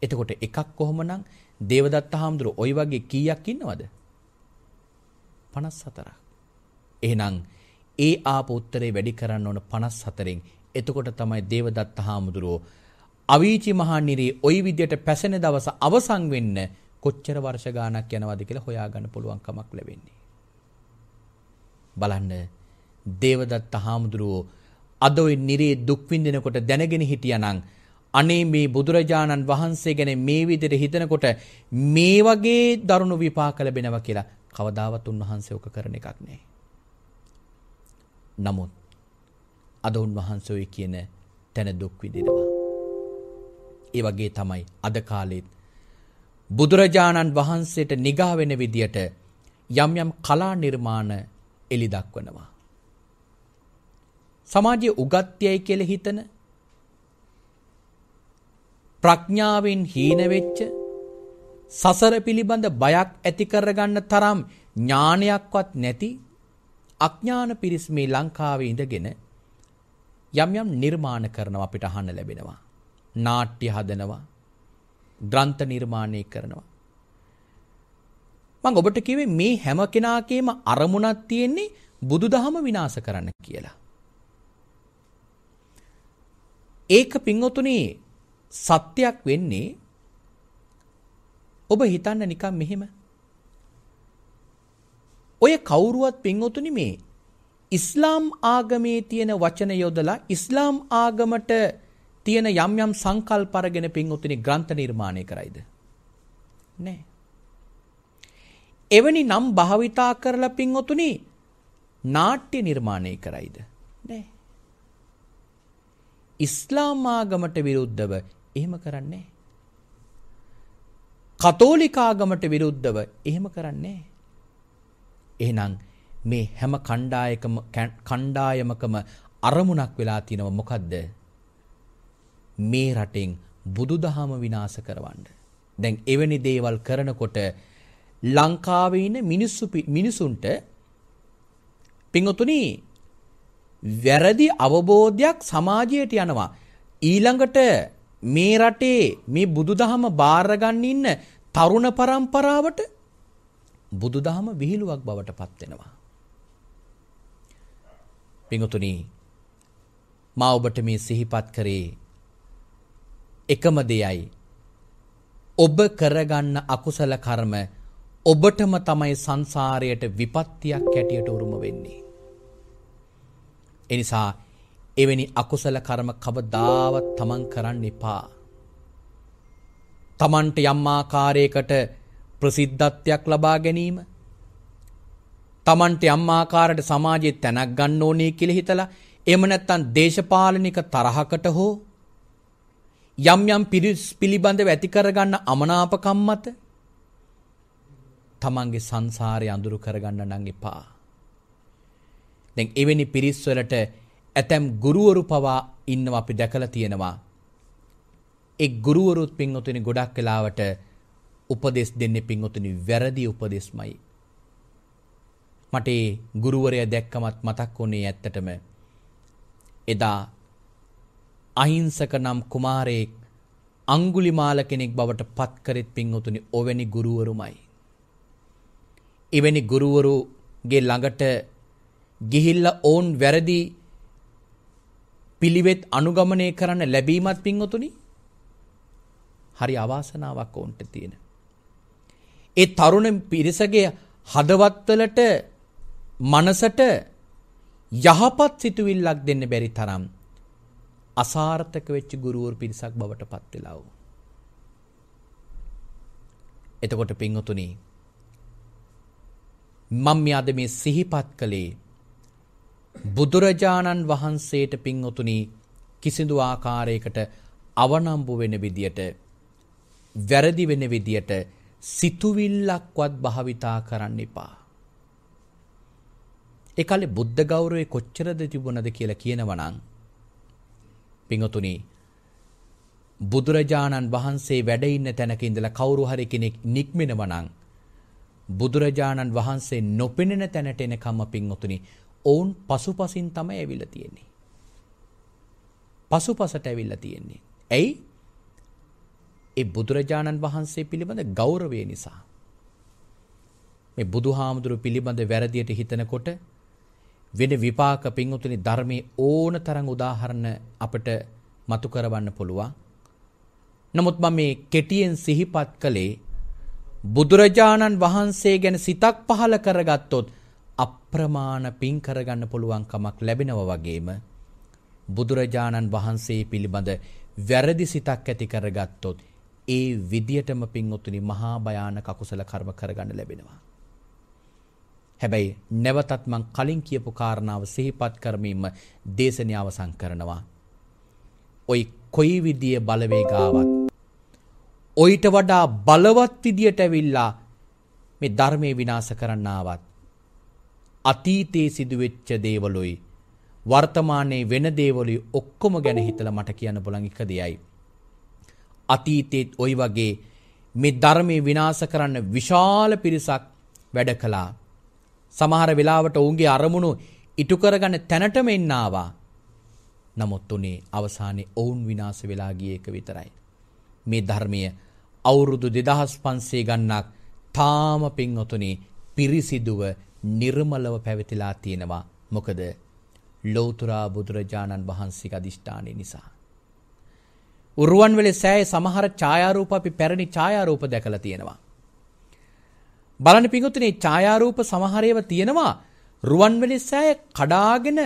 එතකොට එකක් කොහොමනම් දේවදත්ත හාමුදුරුව ওই වගේ කීයක් ඉන්නවද? 54ක්. එහෙනම් ඒ ආප උත්තරේ වැඩි කරන්න ඕන 54න්. එතකොට තමයි දේවදත්ත හාමුදුරුව අවීචි මහානිරේ ওই විදියට පැසෙන දවස අවසන් වෙන්න කොච්චර වර්ෂ ගාණක් යනවද කියලා හොයාගන්න පුළුවන් කමක් ලැබෙන්නේ. බලන්න දේවදත්ත හාමුදුරුව අද ওই නිරේ දුක් විඳිනකොට දැනගෙන හිටියානම් අනේ මේ බුදුරජාණන් වහන්සේ ගැන මේ විදිහට හිතනකොට මේ වගේ දරුණු විපාක ලැබෙනවා කියලා කවදාවත් උන්වහන්සේ ඔක කරන එකක් නෑ. නමුත් අද උන්වහන්සේ කියන තැන දුක් විඳිනවා. ඒ වගේ තමයි අද කාලෙත් බුදුරජාණන් වහන්සේට නිගා වෙන විදියට යම් යම් කලා නිර්මාණ එලි දක්වනවා. සමාජයේ උගත්යයි කියලා හිතන ප්‍රඥාවෙන් හීන වෙච්ච සසර පිළිබඳ බයක් ඇති කරගන්න තරම් ඥානයක්වත් නැති අඥාන පිරිස් මේ ලංකාවේ ඉඳගෙන යම් යම් නිර්මාණ කරනවා අපිට අහන්න ලැබෙනවා. නාට්‍ය හදනවා. ග්‍රන්ථ නිර්මාණය කරනවා. මම ඔබට කිව්වේ මේ හැම කෙනාගේම අරමුණක් තියෙන්නේ බුදුදහම විනාශ කරන්න කියලා. ඒක පින්වතුනි සත්‍යයක් වෙන්නේ ඔබ හිතන්න නිකන් මෙහෙම ඔය කවුරුවත් පින්වතුනි මේ ඉස්ලාම් ආගමේ තියෙන වචන යොදලා ඉස්ලාම් ආගමට තියෙන යම් යම් සංකල්ප අරගෙන පින්වතුනි ග්‍රන්ථ නිර්මාණය කරයිද නෑ එවැනි නම් භාවිතා කරලා පින්වතුනි නාට්‍ය නිර්මාණය කරයිද නෑ ඉස්ලාම් ආගමට විරුද්ධව එහෙම කරන්නේ කතෝලික ආගමට විරුද්ධව එහෙම කරන්නේ එහෙනම් මේ හැම කණ්ඩායකම කණ්ඩායමකම අරමුණක් වෙලා තිනව මොකද්ද මේ රටෙන් බුදුදහම විනාශ කරවන්න දැන් එවැනි දේවල් කරනකොට ලංකාවේ ඉන්න මිනිස්සු මිනිසුන්ට පින්වතුනි වැරදි අවබෝධයක් සමාජයට යනවා ඊළඟට මේ රටේ මේ බුදුදහම බාරගන්න ඉන්න තරුණ පරම්පරාවට බුදුදහම විහිළුවක් බවට පත් වෙනවා. පිඟුතුනි මා ඔබට මේ සිහිපත් කරේ එකම දෙයයි ඔබ කරගන්න අකුසල කර්ම ඔබටම තමයි සංසාරයට විපත්තියක් හැටියට උරුම වෙන්නේ. එනිසා එවැනි අකුසල කර්ම කවදාවත් තමන් කරන්න එපා. තමන්ට යම් ආකාරයකට ප්‍රසිද්ධත්වයක් ලබා ගැනීම තමන්ට යම් ආකාරයට සමාජයේ තැනක් ගන්න ඕනේ කියලා හිතලා එහෙම නැත්නම් දේශපාලනික තරහකට හෝ යම් යම් පිළිබඳව ඇති කරගන්න අමනාපකම් මත තමන්ගේ සංසාරය අඳුරු කරගන්න නම් එපා. දැන් එවැනි පිරිස් වලට ඇතැම් ගුරුවරු පවා ඉන්නව අපි දැකලා තියෙනවා. එක් ගුරුවරුත් පින්වතුනි ගොඩක් වෙලාවට උපදෙස් දෙන්නේ පින්වතුනි වැරදි උපදෙස්මයි. මට ගුරුවරයා දැක්කමත් මතක් වුණේ ඇත්තටම එදා අහිංසක නම් කුමාරයෙක් අංගුලිමාල කෙනෙක් බවට පත් කරෙත් පින්වතුනි ඔවැනි ගුරුවරුමයි. එවැනි ගුරුවරුගේ ළඟට ගිහිල්ලා ඔවුන් වැරදි පිළිවෙත් අනුගමනය කරන්න ලැබීමත් පින්වතුනි හරි අවාසනාවක් ඕන්ට තියෙන. ඒ තරුණ පිරිසගේ හදවත්වලට මනසට යහපත් සිතුවිල්ලක් දෙන්න බැරි තරම් අසාර්ථක වෙච්ච ගුරුවරු පිරිසක් බවට පත් වෙලා වූ. එතකොට පින්වතුනි මම මේ අද මේ සිහිපත් කළේ බුදුරජාණන් වහන්සේට පිංඔතුනි කිසිදු ආකාරයකට අවනම්බු වෙන විදියට වැරදි වෙන විදියට සිතුවිල්ලක්වත් භාවිතා කරන්න එපා. එකලෙ බුද්ධ ගෞරවය කොච්චරද තිබුණද කියලා කියනවනම් පිංඔතුනි බුදුරජාණන් වහන්සේ වැඩ ඉන්න තැනක ඉඳලා කවුරු හරි කෙනෙක් නික්මෙනවා නම් බුදුරජාණන් වහන්සේ නොපෙනෙන තැනට එනකම්ම පිංඔතුනි ඔවුන් පසුපසින් තමයි ඇවිල්ලා තියෙන්නේ. පසුපසට ඇවිල්ලා තියෙන්නේ. ඇයි? ඒ බුදුරජාණන් වහන්සේ පිළිබඳ ගෞරවය නිසා. මේ බුදුහාමුදුරු පිළිබඳ වැරදියට හිතනකොට වෙන විපාක පින්වතුනි ධර්මයේ ඕන තරම් උදාහරණ අපිට මතු කරවන්න පුළුවන්. නමුත් මම මේ කෙටියෙන් සිහිපත් කළේ බුදුරජාණන් වහන්සේ ගැන සිතක් පහළ කරගත්තොත් අප්‍රමාණ පින් කරගන්න පුළුවන්කමක් ලැබෙනවා වගේම බුදුරජාණන් වහන්සේ පිළිබඳ වැරදි සිතක් ඇති කරගත්තොත් ඒ විදියටම පින්වතුනි මහා භයානක අකුසල කර්ම කරගන්න ලැබෙනවා. හැබැයි නැවතත් මං කලින් කියපු කාරණාව සිහිපත් කරමින්ම දේශනාව සංකරනවා. ඔයි කොයි විදිය බලවේගාවත් ඔයිට වඩා බලවත් විදියට ඇවිල්ලා මේ ධර්මයේ විනාශ කරන්නවත් අතීතයේ සිදුවෙච්ච දේවලුයි වර්තමානයේ වෙන දේවලුයි ඔක්කොම ගැන හිතලා මට කියන්න බලන් එක දෙයයි. අතීතයේත් ওই වගේ මේ ධර්මයේ විනාශ කරන්න විශාල පිරිසක් වැඩ කළා. සමහර වෙලාවට ඔවුන්ගේ අරමුණු ඉටු කරගන්න තැනටම එන්න ආවා. නමුත් උනේ අවසානයේ ඔවුන් විනාශ වෙලා ගිය එක විතරයි. මේ ධර්මය අවුරුදු 2500 ගණනක් තාම පින්වතුනි පිරිසිදුව නිර්මලව පැවතිලා තියෙනවා. මොකද ලෞතුරා බුදුරජාණන් වහන්සේගේ අදිෂ්ඨානය නිසා. උරුවන්වැලි සෑයේ සමහර ඡායාරූප අපි පැරණි ඡායාරූප දැකලා තියෙනවා. බලන්න පිඟුතුනේ ඡායාරූප සමහර ඒවා තියෙනවා රුවන්වැලි සෑය කඩාගෙන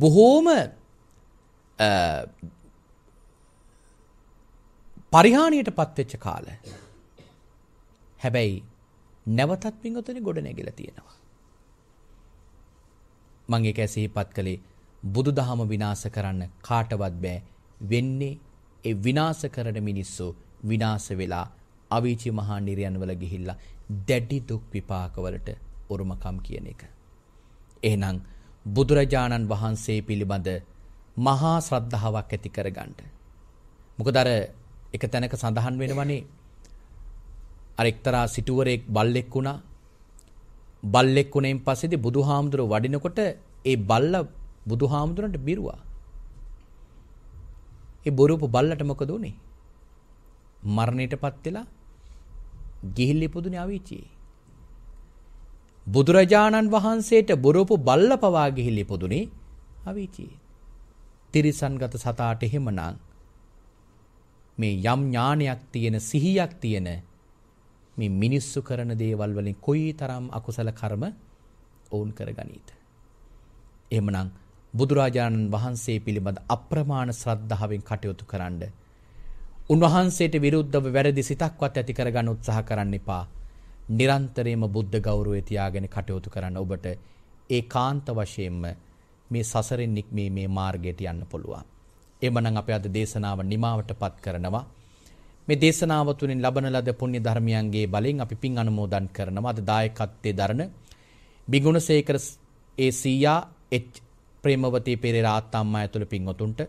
බොහෝම පරිහානියටපත් වෙච්ච කාලය. හැබැයි නැවතත් පින්වතුනි ගොඩ නැගිලා තියෙනවා. මම ඒක ඇසිහිපත් කළේ බුදුදහම විනාශ කරන්න කාටවත් බෑ. වෙන්නේ ඒ විනාශ කරන මිනිස්සු විනාශ වෙලා අවීචි මහා නිර්යන්වල ගිහිල්ලා දැඩි දුක් විපාකවලට උරුමකම් කියන එක. එහෙනම් බුදුරජාණන් වහන්සේ පිළිබඳ මහා ශ්‍රද්ධාවක් ඇති කරගන්න. මොකද අර එක තැනක සඳහන් වෙනවනේ අර එක්තරා සිටුවරයෙක් බල්ලෙක් වුණා. බල්ලෙක් වුණෙන් පස්සේදී බුදුහාමුදුර වඩිනකොට ඒ බල්ල බුදුහාමුදුරන්ට බිරුවා. ඒ බොරුපු බල්ලට මොකද උනේ? මරණයටපත් වෙලා ගිහිලි පුදුනේ අවීචියේ. බුදුරජාණන් වහන්සේට බොරුපු බල්ල පවා ගිහිලි පුදුනේ අවීචියේ. තිරිසන්ගත සතාට එහෙමනම් මේ යම් ඥානයක් තියෙන සිහියක් තියෙන මේ මිනිස්සු කරන දේවල් වලින් කොයිතරම් අකුසල කර්ම ඔවුන් කරගනීද? එහෙමනම් බුදුරජාණන් වහන්සේ පිළිබඳ අප්‍රමාණ ශ්‍රද්ධාවෙන් කටයුතු කරන්න. උන්වහන්සේට විරුද්ධව වැරදි සිතක්වත් ඇති කරගන්න උත්සාහ කරන්න එපා. නිරන්තරයෙන්ම බුද්ධ ගෞරවය තියාගෙන කටයුතු කරන්න ඔබට ඒකාන්ත වශයෙන්ම මේ සසරෙන් නික්මීමේ මාර්ගයට යන්න පුළුවන්. එමනම් අපේ අද දේශනාව නිමාවටපත් කරනවා. මේ දේශනාව තුළින් ලබන ලද පුණ්‍ය ධර්මයන්ගේ බලෙන් අපි පින් අනුමෝදන් කරනවා. අද දායකත්වයේ දරන බිගුණසේකර ඒසියා එච් ප්‍රේමවතී පෙරේරා ආත්මය ඇතුළු පින්වතුන්ට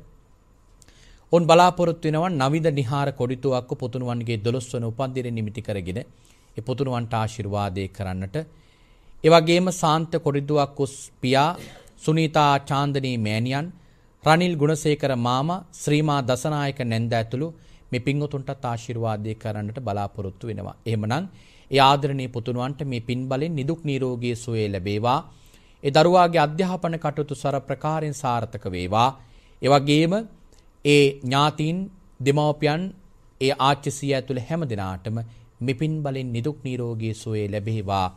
ඔවුන් බලාපොරොත්තු වෙනවා නවිද නිහාර කොඩිතුවක්ක පුතුණුවන්ගේ 12 වන උපන්දින නිමිති කරගෙන ඒ පුතුණුවන්ට ආශිර්වාදේ කරන්නට ඒ වගේම සාන්ත කොඩිතුවක්ක පියා සුනීතා චාන්දනී මෑණියන් රනිල් ගුණසේකර මාමා ශ්‍රීමා දසනායක නැන්ද ඇතුළු මේ පින්වතුන්ටත් ආශිර්වාදයේ කරන්නට බලාපොරොත්තු වෙනවා. එහෙමනම් ඒ ආදරණීය පුතුණුවන්ට මේ පින් බලෙන් නිදුක් නිරෝගී සුවය ලැබේවා. ඒ දරුවාගේ අධ්‍යාපන කටයුතු සර ප්‍රකාරයෙන් සාර්ථක වේවා. ඒ වගේම ඒ ඥාතීන් දෙමව්පියන් ඒ ආච්චි සිය ඇතුළේ හැම දිනාටම මේ පින් බලෙන් නිදුක් නිරෝගී සුවය ලැබේවා.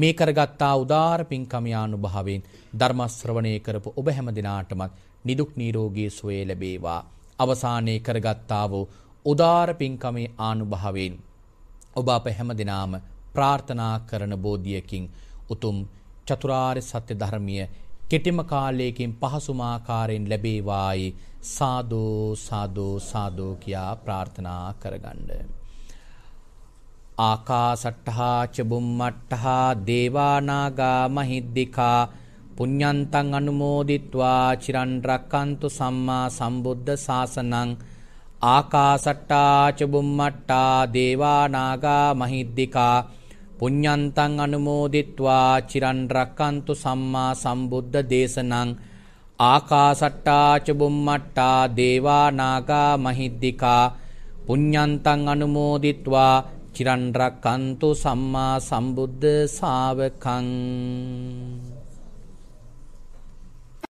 මේ කරගත්තා උදාර පින්කමයානුභාවයෙන් ධර්ම ශ්‍රවණය කරපු ඔබ හැම දිනාටම නිදුක් නිරෝගී සුවය ලැබේවා. අවසානයේ කරගත්තා වූ උදාර පින්කමේ ආනුභාවයෙන් ඔබ අප හැම දිනාම ප්‍රාර්ථනා කරන බෝධියකින් උතුම් චතුරාර්ය සත්‍ය ධර්මිය කෙටිම කාලයකින් පහසුමාකාරයෙන් ලැබේවායි සාදෝ සාදෝ සාදෝ කියා ප්‍රාර්ථනා කරගන්න. ආකාසට්ටහා චබුම්මට්ටහා දේවානාගා මහිද්దికා පුඤ්ඤන්තං අනුමෝදිත්වා චිරන් රැක්කන්තු සම්මා සම්බුද්ධ ශාසනං ආකාසට්ටා ච බුම්මට්ටා දේවා නාග මහිද්దికා පුඤ්ඤන්තං අනුමෝදිත්වා චිරන් රක්칸තු සම්මා සම්බුද්ධ දේශනං ආකාසට්ටා ච බුම්මට්ටා දේවා නාග මහිද්దికා පුඤ්ඤන්තං අනුමෝදිත්වා චිරන් රක්칸තු සම්මා සම්බුද්ධ ශාවකං